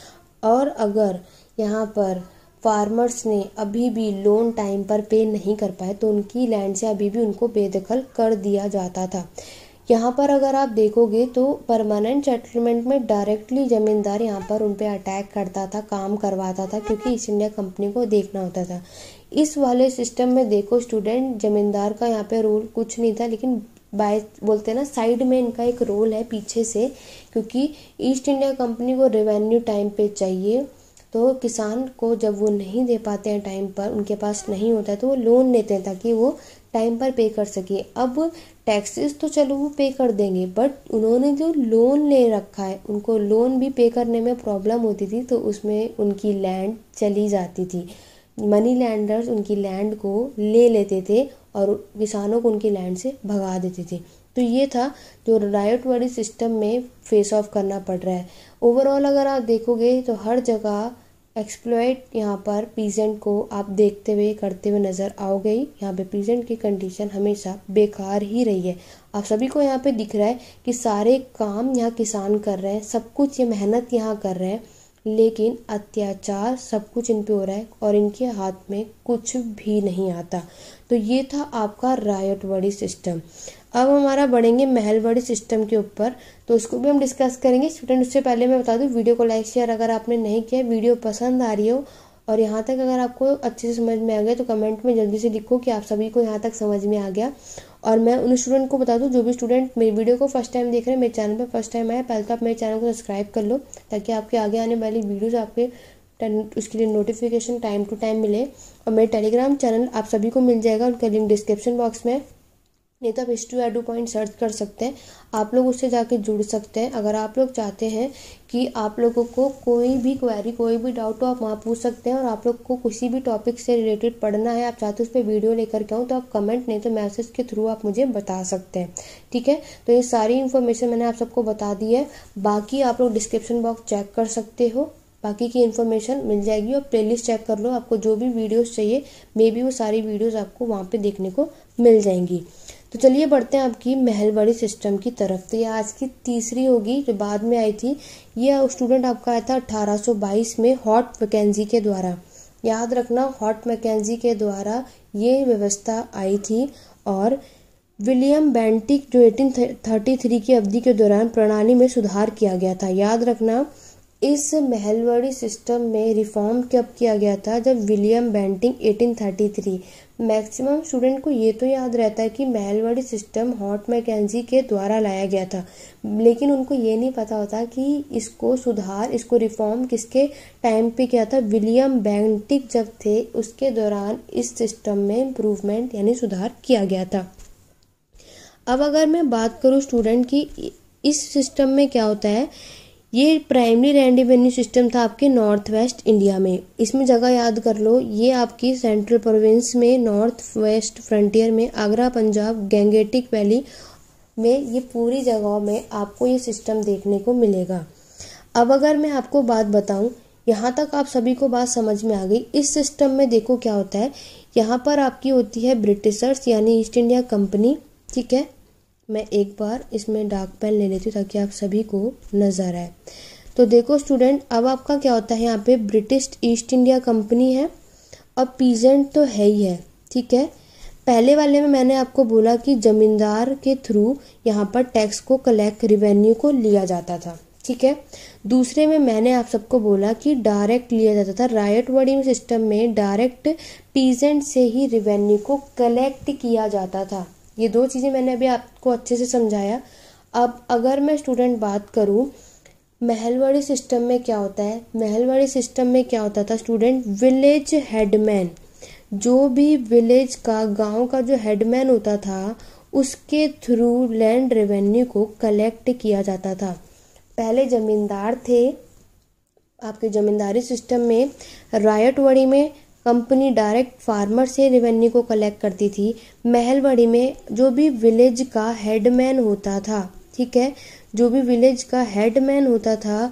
और अगर यहाँ पर फार्मर्स ने अभी भी लोन टाइम पर पे नहीं कर पाए तो उनकी लैंड से अभी भी उनको बेदखल कर दिया जाता था यहाँ पर अगर आप देखोगे तो परमानेंट सेटलमेंट में डायरेक्टली ज़मींदार यहाँ पर उन पर अटैक करता था काम करवाता था क्योंकि ईस्ट इंडिया कंपनी को देखना होता था इस वाले सिस्टम में देखो स्टूडेंट ज़मींदार का यहाँ पर रोल कुछ नहीं था लेकिन बाय बोलते हैं ना साइड में इनका एक रोल है पीछे से क्योंकि ईस्ट इंडिया कंपनी को रेवेन्यू टाइम पे चाहिए तो किसान को जब वो नहीं दे पाते हैं टाइम पर उनके पास नहीं होता है तो वो लोन लेते हैं ताकि वो टाइम पर पे कर सके अब टैक्सेस तो चलो वो पे कर देंगे बट उन्होंने जो लोन ले रखा है उनको लोन भी पे करने में प्रॉब्लम होती थी तो उसमें उनकी लैंड चली जाती थी मनी लैंडर्स उनकी लैंड को ले लेते थे और किसानों को उनकी लैंड से भगा देते थे तो ये था जो राइट वाली सिस्टम में फेस ऑफ करना पड़ रहा है ओवरऑल अगर आप देखोगे तो हर जगह एक्सप्लोइट यहाँ पर पीजेंट को आप देखते हुए करते हुए नज़र आओगे यहाँ पे पीजेंट की कंडीशन हमेशा बेकार ही रही है आप सभी को यहाँ पे दिख रहा है कि सारे काम यहाँ किसान कर रहे हैं सब कुछ ये मेहनत यहाँ कर रहे हैं लेकिन अत्याचार सब कुछ इन पे हो रहा है और इनके हाथ में कुछ भी नहीं आता तो ये था आपका रायट वर्डी सिस्टम अब हमारा बढ़ेंगे महलवाड़ी सिस्टम के ऊपर तो उसको भी हम डिस्कस करेंगे स्टूडेंट उससे पहले मैं बता दूँ वीडियो को लाइक शेयर अगर आपने नहीं किया वीडियो पसंद आ रही हो और यहाँ तक अगर आपको अच्छे से समझ में आ गया तो कमेंट में जल्दी से लिखो कि आप सभी को यहाँ तक समझ में आ गया और मैं उन स्टूडेंट को बता दूँ जो भी स्टूडेंट मेरी वीडियो को फर्स्ट टाइम देख रहे हैं मेरे चैनल पर फर्स्ट टाइम आया पहले तो आप मेरे चैनल को सब्सक्राइब कर लो ताकि आपके आगे आने वाली वीडियोज़ आपके उसके लिए नोटिफिकेशन टाइम टू टाइम मिले और मेरे टेलीग्राम चैनल आप सभी को मिल जाएगा उनका लिंक डिस्क्रिप्शन बॉक्स में नेता हिस्ट्री एडू पॉइंट सर्च कर सकते हैं आप लोग उससे जाके जुड़ सकते हैं अगर आप लोग चाहते हैं कि आप लोगों को कोई भी क्वेरी कोई भी डाउट हो आप वहाँ पूछ सकते हैं और आप लोग को किसी भी टॉपिक से रिलेटेड पढ़ना है आप चाहते हो उस पर वीडियो लेकर के आऊँ तो आप कमेंट नहीं तो मैसेज के थ्रू आप मुझे बता सकते हैं ठीक है तो ये सारी इन्फॉर्मेशन मैंने आप सबको बता दी है बाकी आप लोग डिस्क्रिप्शन बॉक्स चेक कर सकते हो बाकी की इन्फॉर्मेशन मिल जाएगी और प्लेलिस्ट चेक कर लो आपको जो भी वीडियोस चाहिए मे बी वो सारी वीडियोस आपको वहाँ पे देखने को मिल जाएंगी तो चलिए बढ़ते हैं आपकी महलवाड़ी सिस्टम की तरफ तो ये आज की तीसरी होगी जो बाद में आई थी ये स्टूडेंट आपका आया था 1822 में हॉट वैकेंसी के द्वारा याद रखना हॉट मैकेजी के द्वारा ये व्यवस्था आई थी और विलियम बैंटिक जो 1833 की अवधि के दौरान प्रणाली में सुधार किया गया था याद रखना इस महलवाड़ी सिस्टम में रिफॉर्म कब किया गया था जब विलियम बैंटिंग 1833 मैक्सिमम स्टूडेंट को ये तो याद रहता है कि महलवाड़ी सिस्टम हॉट मैकेजी के द्वारा लाया गया था लेकिन उनको ये नहीं पता होता कि इसको सुधार इसको रिफॉर्म किसके टाइम पे किया था विलियम बैंटिक जब थे उसके दौरान इस सिस्टम में इम्प्रूवमेंट यानी सुधार किया गया था अब अगर मैं बात करूँ स्टूडेंट की इस सिस्टम में क्या होता है ये प्राइमरी लैंड रेवेन्यू सिस्टम था आपके नॉर्थ वेस्ट इंडिया में इसमें जगह याद कर लो ये आपकी सेंट्रल प्रोविंस में नॉर्थ वेस्ट फ्रंटियर में आगरा पंजाब गैंगेटिक वैली में ये पूरी जगहों में आपको ये सिस्टम देखने को मिलेगा अब अगर मैं आपको बात बताऊं यहाँ तक आप सभी को बात समझ में आ गई इस सिस्टम में देखो क्या होता है यहाँ पर आपकी होती है ब्रिटिशर्स यानी ईस्ट इंडिया कंपनी ठीक है मैं एक बार इसमें डार्क पेन ले लेती हूँ ताकि आप सभी को नज़र आए तो देखो स्टूडेंट अब आपका क्या होता है यहाँ पे ब्रिटिश ईस्ट इंडिया कंपनी है और पीजेंट तो है ही है ठीक है पहले वाले में मैंने आपको बोला कि जमींदार के थ्रू यहाँ पर टैक्स को कलेक्ट रिवेन्यू को लिया जाता था ठीक है दूसरे में मैंने आप सबको बोला कि डायरेक्ट लिया जाता था रायट वडिंग सिस्टम में डायरेक्ट पीजेंट से ही रिवेन्यू को कलेक्ट किया जाता था ये दो चीज़ें मैंने अभी आपको अच्छे से समझाया अब अगर मैं स्टूडेंट बात करूँ महलवाड़ी सिस्टम में क्या होता है महलवाड़ी सिस्टम में क्या होता था स्टूडेंट विलेज हेडमैन जो भी विलेज का गांव का जो हेडमैन होता था उसके थ्रू लैंड रेवेन्यू को कलेक्ट किया जाता था पहले ज़मींदार थे आपके ज़मींदारी सिस्टम में रायटवाड़ी में कंपनी डायरेक्ट फार्मर से रेवेन्यू को कलेक्ट करती थी महलवाड़ी में जो भी विलेज का हेडमैन होता था ठीक है जो भी विलेज का हेडमैन होता था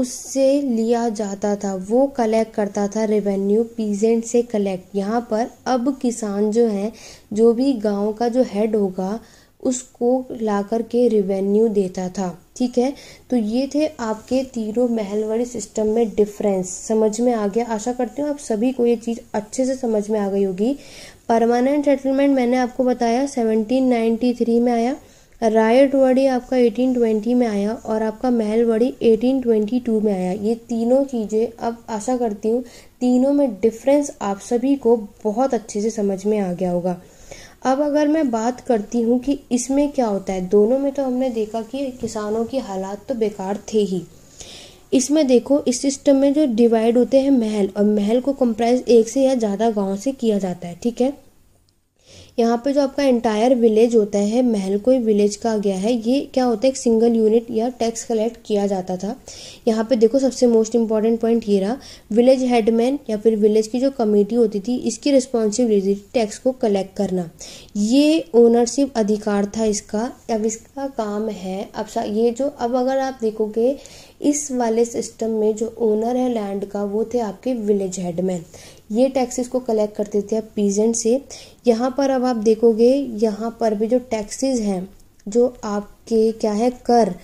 उससे लिया जाता था वो कलेक्ट करता था रेवेन्यू पीजेंट से कलेक्ट यहाँ पर अब किसान जो हैं जो भी गांव का जो हेड होगा उसको ला कर के रिवेन्यू देता था ठीक है तो ये थे आपके तीनों महलवाड़ी सिस्टम में डिफरेंस समझ में आ गया आशा करती हूँ आप सभी को ये चीज़ अच्छे से समझ में आ गई होगी परमानेंट सेटलमेंट मैंने आपको बताया 1793 में आया रायट वड़ी आपका 1820 में आया और आपका महलवाड़ी 1822 में आया ये तीनों चीज़ें अब आशा करती हूँ तीनों में डिफरेंस आप सभी को बहुत अच्छे से समझ में आ गया होगा अब अगर मैं बात करती हूँ कि इसमें क्या होता है दोनों में तो हमने देखा कि किसानों की हालात तो बेकार थे ही इसमें देखो इस सिस्टम में जो डिवाइड होते हैं महल और महल को कंप्राइज एक से या ज़्यादा गांव से किया जाता है ठीक है यहाँ पे जो आपका एंटायर विलेज होता है महल कोई विलेज का गया है ये क्या होता है एक सिंगल यूनिट या टैक्स कलेक्ट किया जाता था यहाँ पे देखो सबसे मोस्ट इंपॉर्टेंट पॉइंट ये रहा विलेज हेडमैन या फिर विलेज की जो कमेटी होती थी इसकी रिस्पॉन्सिबिलिटी थी टैक्स को कलेक्ट करना ये ओनरशिप अधिकार था इसका अब इसका काम है अब ये जो अब अगर आप देखोगे इस वाले सिस्टम में जो ओनर है लैंड का वो थे आपके विलेज हेडमैन ये टैक्सेस को कलेक्ट करते थे अब पीजेंट से यहाँ पर अब आप देखोगे यहाँ पर भी जो टैक्सेस हैं जो आपके क्या है कर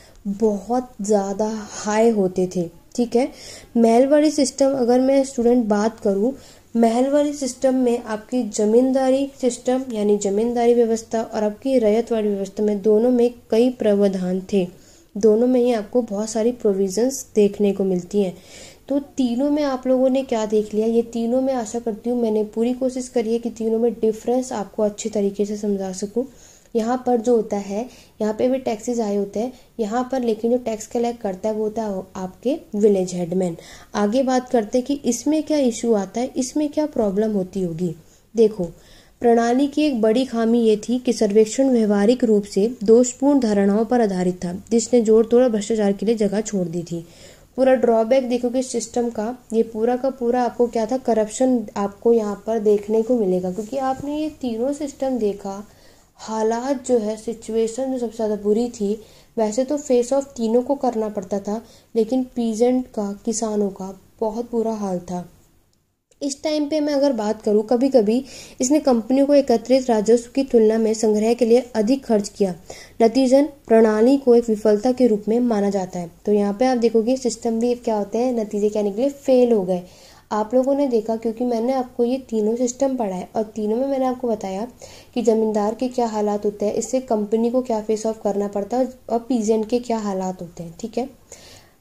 बहुत ज़्यादा हाई होते थे ठीक है महलवाड़ी सिस्टम अगर मैं स्टूडेंट बात करूँ महलवाड़ी सिस्टम में आपकी जमींदारी सिस्टम यानी जमींदारी व्यवस्था और आपकी रैयतवाड़ी व्यवस्था में दोनों में कई प्रावधान थे दोनों में ही आपको बहुत सारी प्रोविजंस देखने को मिलती हैं तो तीनों में आप लोगों ने क्या देख लिया ये तीनों में आशा करती हूँ मैंने पूरी कोशिश करी है कि तीनों में डिफरेंस आपको अच्छे तरीके से समझा सकूँ यहाँ पर जो होता है यहाँ पे भी टैक्सीज आए होते हैं यहाँ पर लेकिन जो टैक्स कलेक्ट करता है वो होता है आपके विलेज हेडमैन आगे बात करते हैं कि इसमें क्या इशू आता है इसमें क्या प्रॉब्लम होती होगी देखो प्रणाली की एक बड़ी खामी ये थी कि सर्वेक्षण व्यवहारिक रूप से दोषपूर्ण धारणाओं पर आधारित था जिसने जोर तोड़ भ्रष्टाचार के लिए जगह छोड़ दी थी पूरा ड्रॉबैक देखोगे सिस्टम का ये पूरा का पूरा आपको क्या था करप्शन आपको यहाँ पर देखने को मिलेगा क्योंकि आपने ये तीनों सिस्टम देखा हालात जो है सिचुएशन जो सबसे ज़्यादा बुरी थी वैसे तो फेस ऑफ तीनों को करना पड़ता था लेकिन पीजेंट का किसानों का बहुत बुरा हाल था इस टाइम पे मैं अगर बात करूँ कभी कभी इसने कंपनी को एकत्रित राजस्व की तुलना में संग्रह के लिए अधिक खर्च किया नतीजन प्रणाली को एक विफलता के रूप में माना जाता है तो यहाँ पे आप देखोगे सिस्टम भी क्या होते हैं नतीजे क्या निकले फेल हो गए आप लोगों ने देखा क्योंकि मैंने आपको ये तीनों सिस्टम पढ़ाए और तीनों में मैंने आपको बताया कि ज़मींदार के क्या हालात होते हैं इससे कंपनी को क्या फेस ऑफ करना पड़ता है और पीजेंट के क्या हालात होते हैं ठीक है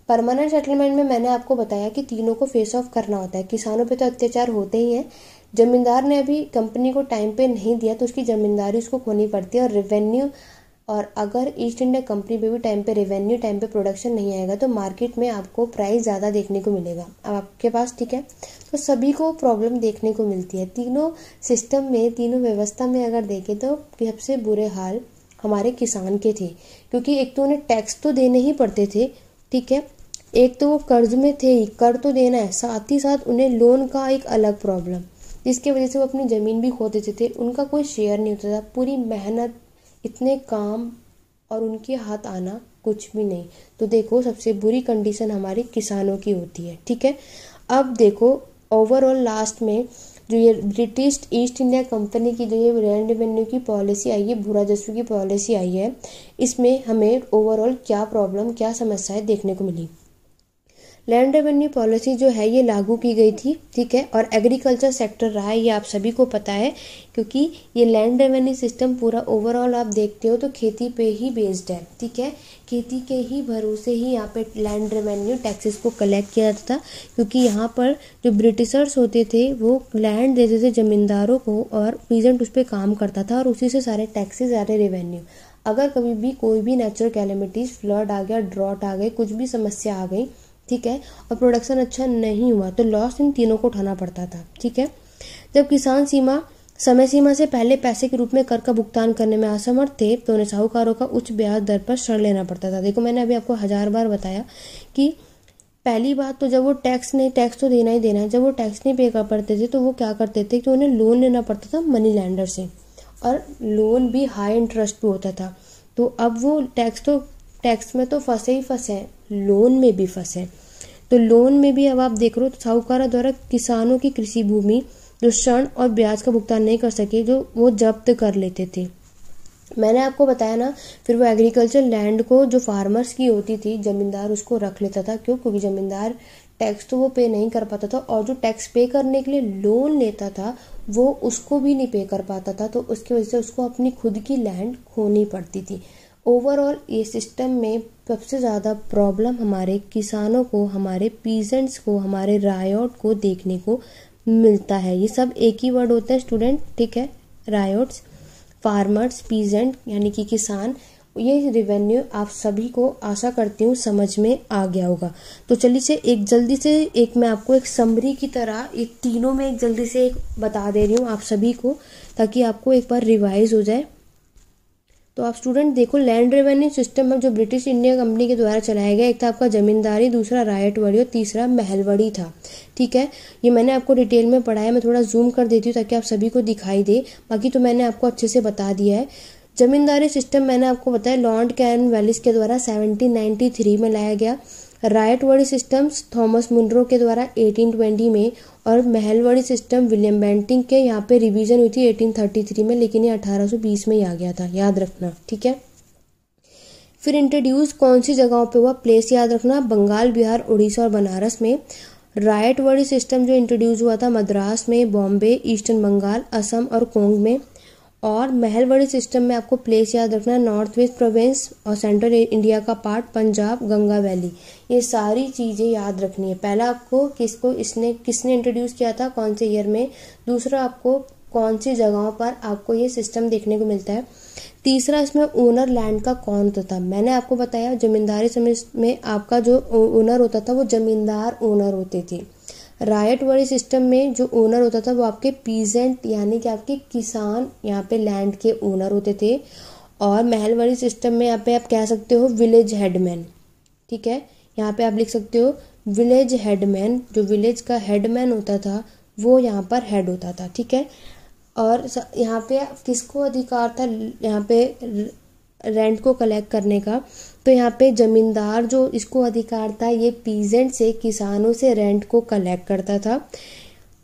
परमानेंट सेटलमेंट में मैंने आपको बताया कि तीनों को फेस ऑफ करना होता है किसानों पे तो अत्याचार होते ही हैं जमींदार ने अभी कंपनी को टाइम पे नहीं दिया तो उसकी जमींदारी उसको खोनी पड़ती है और रेवेन्यू और अगर ईस्ट इंडिया कंपनी पे भी टाइम पे रेवेन्यू टाइम पे प्रोडक्शन नहीं आएगा तो मार्केट में आपको प्राइस ज़्यादा देखने को मिलेगा अब आपके पास ठीक है तो सभी को प्रॉब्लम देखने को मिलती है तीनों सिस्टम में तीनों व्यवस्था में अगर देखें तो सबसे बुरे हाल हमारे किसान के थे क्योंकि एक तो उन्हें टैक्स तो देने ही पड़ते थे ठीक है एक तो वो कर्ज में थे ही कर तो देना है साथ ही साथ उन्हें लोन का एक अलग प्रॉब्लम जिसकी वजह से वो अपनी ज़मीन भी खो देते थे उनका कोई शेयर नहीं होता था पूरी मेहनत इतने काम और उनके हाथ आना कुछ भी नहीं तो देखो सबसे बुरी कंडीशन हमारे किसानों की होती है ठीक है अब देखो ओवरऑल लास्ट में जो ये ब्रिटिश ईस्ट इंडिया कंपनी की जो ये रैंड रेवेन्यू की पॉलिसी आई है भूरा जस्व की पॉलिसी आई है इसमें हमें ओवरऑल क्या प्रॉब्लम क्या समस्याएं देखने को मिली लैंड रेवेन्यू पॉलिसी जो है ये लागू की गई थी ठीक है और एग्रीकल्चर सेक्टर रहा है ये आप सभी को पता है क्योंकि ये लैंड रेवेन्यू सिस्टम पूरा ओवरऑल आप देखते हो तो खेती पे ही बेस्ड है ठीक है खेती के ही भरोसे ही यहाँ पे लैंड रेवेन्यू टैक्सेस को कलेक्ट किया जाता था क्योंकि यहाँ पर जो ब्रिटिशर्स होते थे वो लैंड देते थे जमींदारों को और प्रीजेंट उस पर काम करता था और उसी से सारे टैक्सेस रहे रेवेन्यू अगर कभी भी कोई भी नेचुरल कैलमिटीज़ फ्लड आ गया ड्रॉट आ गई कुछ भी समस्या आ गई ठीक है और प्रोडक्शन अच्छा नहीं हुआ तो लॉस इन तीनों को उठाना पड़ता था ठीक है जब किसान सीमा समय सीमा से पहले पैसे के रूप में कर का भुगतान करने में असमर्थ थे तो उन्हें साहूकारों का उच्च ब्याज दर पर ऋण लेना पड़ता था देखो मैंने अभी आपको हजार बार बताया कि पहली बात तो जब वो टैक्स नहीं टैक्स तो देना ही देना है जब वो टैक्स नहीं पे कर पड़ते थे तो वो क्या करते थे कि उन्हें लोन लेना पड़ता था मनी लैंडर से और लोन भी हाई इंटरेस्ट पे होता था तो अब वो टैक्स तो टैक्स में तो फंसे ही फंसे हैं लोन में भी फंसे हैं तो लोन में भी अब आप देख रहे हो तो साहूकारा द्वारा किसानों की कृषि भूमि जो ऋण और ब्याज का भुगतान नहीं कर सके जो वो जब्त कर लेते थे मैंने आपको बताया ना फिर वो एग्रीकल्चर लैंड को जो फार्मर्स की होती थी जमींदार उसको रख लेता था क्यों क्योंकि जमींदार टैक्स तो वो पे नहीं कर पाता था और जो टैक्स पे करने के लिए लोन लेता था वो उसको भी नहीं पे कर पाता था तो उसकी वजह से उसको अपनी खुद की लैंड खोनी पड़ती थी ओवरऑल ये सिस्टम में सबसे ज़्यादा प्रॉब्लम हमारे किसानों को हमारे पीजेंट्स को हमारे रायोट को देखने को मिलता है ये सब एक ही वर्ड होता है स्टूडेंट ठीक है रायोट्स फार्मर्स पीजेंट यानी कि किसान ये रिवेन्यू आप सभी को आशा करती हूँ समझ में आ गया होगा तो चलिए से एक जल्दी से एक मैं आपको एक समरी की तरह ये तीनों में एक जल्दी से एक बता दे रही हूँ आप सभी को ताकि आपको एक बार रिवाइज हो जाए तो आप स्टूडेंट देखो लैंड रेवेन्यू सिस्टम है जो ब्रिटिश इंडिया कंपनी के द्वारा चलाया गया एक था आपका जमींदारी दूसरा वड़ी और तीसरा महलवड़ी था ठीक है ये मैंने आपको डिटेल में पढ़ाया मैं थोड़ा जूम कर देती हूँ ताकि आप सभी को दिखाई दे बाकी तो मैंने आपको अच्छे से बता दिया है जमींदारी सिस्टम मैंने आपको बताया लॉन्ड कैन वैलिस के द्वारा सेवनटीन में लाया गया वड़ी सिस्टम्स थॉमस मुंड्रो के द्वारा एटीन में और महलवाड़ी सिस्टम विलियम बैंटिंग के यहाँ पे रिवीजन हुई थी 1833 में लेकिन ये 1820 में ही आ गया था याद रखना ठीक है फिर इंट्रोड्यूस कौन सी जगहों पे हुआ प्लेस याद रखना बंगाल बिहार उड़ीसा और बनारस में राइट वर्ड सिस्टम जो इंट्रोड्यूस हुआ था मद्रास में बॉम्बे ईस्टर्न बंगाल असम और कोंग में और महलवाड़ी सिस्टम में आपको प्लेस याद रखना नॉर्थ वेस्ट प्रोविंस और सेंट्रल इंडिया का पार्ट पंजाब गंगा वैली ये सारी चीज़ें याद रखनी है पहला आपको किसको इसने किसने इंट्रोड्यूस किया था कौन से ईयर में दूसरा आपको कौन सी जगहों पर आपको ये सिस्टम देखने को मिलता है तीसरा इसमें ओनर लैंड का कौन होता था मैंने आपको बताया जमींदारी समय में आपका जो ओनर होता था वो जमींदार ओनर होते थे रायट वाली सिस्टम में जो ओनर होता था वो आपके पीजेंट यानी कि आपके किसान यहाँ पे लैंड के ओनर होते थे और महल वाली सिस्टम में यहाँ पे आप कह सकते हो विलेज हेडमैन ठीक है यहाँ पे आप लिख सकते हो विलेज हेडमैन जो विलेज का हेडमैन होता था वो यहाँ पर हेड होता था ठीक है और यहाँ पे किसको अधिकार था यहाँ पे रेंट को कलेक्ट करने का तो यहाँ पे जमींदार जो इसको अधिकार था ये पीजेंट से किसानों से रेंट को कलेक्ट करता था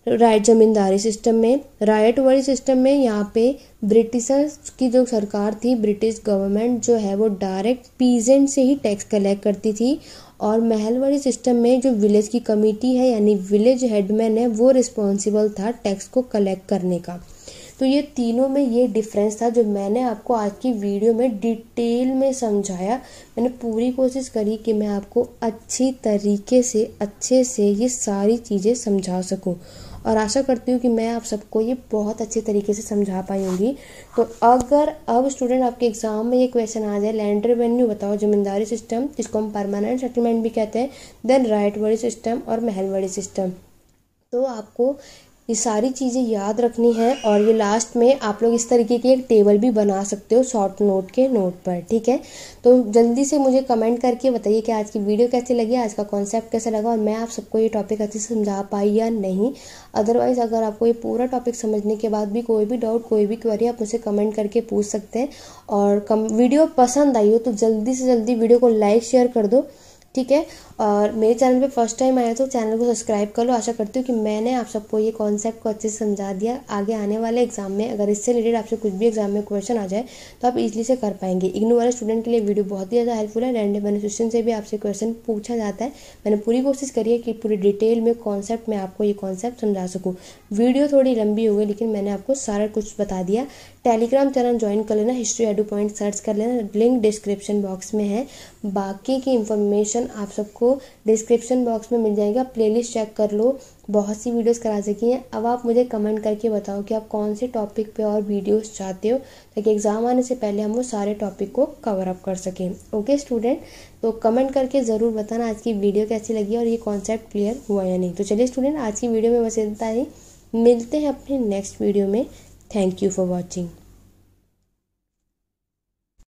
राइट जमींदारी सिस्टम में राइट वाली सिस्टम में यहाँ पे ब्रिटिशर्स की जो सरकार थी ब्रिटिश गवर्नमेंट जो है वो डायरेक्ट पीजेंट से ही टैक्स कलेक्ट करती थी और महलवाड़ी सिस्टम में जो विलेज की कमेटी है यानी विलेज हेडमैन है वो रिस्पॉन्सिबल था टैक्स को कलेक्ट करने का तो ये तीनों में ये डिफरेंस था जो मैंने आपको आज की वीडियो में डिटेल में समझाया मैंने पूरी कोशिश करी कि मैं आपको अच्छी तरीके से अच्छे से ये सारी चीज़ें समझा सकूं और आशा करती हूँ कि मैं आप सबको ये बहुत अच्छे तरीके से समझा पाऊंगी तो अगर अब स्टूडेंट आपके एग्जाम में ये क्वेश्चन आ जाए लैंड रेवेन्यू बताओ जमींदारी सिस्टम जिसको हम परमानेंट सेटलमेंट भी कहते हैं देन राइट वाली सिस्टम और महल वाली सिस्टम तो आपको ये सारी चीज़ें याद रखनी है और ये लास्ट में आप लोग इस तरीके की एक टेबल भी बना सकते हो शॉर्ट नोट के नोट पर ठीक है तो जल्दी से मुझे कमेंट करके बताइए कि आज की वीडियो कैसे लगी आज का कॉन्सेप्ट कैसा लगा और मैं आप सबको ये टॉपिक अच्छे से समझा पाई या नहीं अदरवाइज़ अगर आपको ये पूरा टॉपिक समझने के बाद भी कोई भी डाउट कोई भी क्वेरी आप मुझसे कमेंट करके पूछ सकते हैं और कम वीडियो पसंद आई हो तो जल्दी से जल्दी वीडियो को लाइक शेयर कर दो ठीक है और मेरे चैनल पे फर्स्ट टाइम आया तो चैनल को सब्सक्राइब कर लो आशा करती हूँ कि मैंने आप सबको ये कॉन्सेप्ट को अच्छे से समझा दिया आगे आने वाले एग्जाम में अगर इससे रिलेटेड आपसे कुछ भी एग्जाम में क्वेश्चन आ जाए तो आप इजीली से कर पाएंगे इग्नू वाले स्टूडेंट के लिए वीडियो बहुत ही ज़्यादा हेल्पफुल है रैंडम क्वेश्चन से भी आपसे क्वेश्चन पूछा जाता है मैंने पूरी कोशिश करी है कि पूरी डिटेल में कॉन्सेप्ट में आपको ये कॉन्सेप्ट समझा सकूँ वीडियो थोड़ी लंबी हो गई लेकिन मैंने आपको सारा कुछ बता दिया टेलीग्राम चैनल ज्वाइन कर लेना हिस्ट्री एडू पॉइंट सर्च कर लेना लिंक डिस्क्रिप्शन बॉक्स में है बाकी की इन्फॉर्मेशन आप सबको डिस्क्रिप्शन बॉक्स में मिल जाएगा प्लेलिस्ट चेक कर लो बहुत सी वीडियोस करा सकी हैं अब आप मुझे कमेंट करके बताओ कि आप कौन से टॉपिक पे और वीडियोस चाहते हो ताकि एग्ज़ाम आने से पहले हम वो सारे टॉपिक को कवर अप कर सकें ओके स्टूडेंट तो कमेंट करके ज़रूर बताना आज की वीडियो कैसी लगी और ये कॉन्सेप्ट क्लियर हुआ या नहीं तो चलिए स्टूडेंट आज की वीडियो में बस इतना ही मिलते हैं अपने नेक्स्ट वीडियो में थैंक यू फॉर वॉचिंग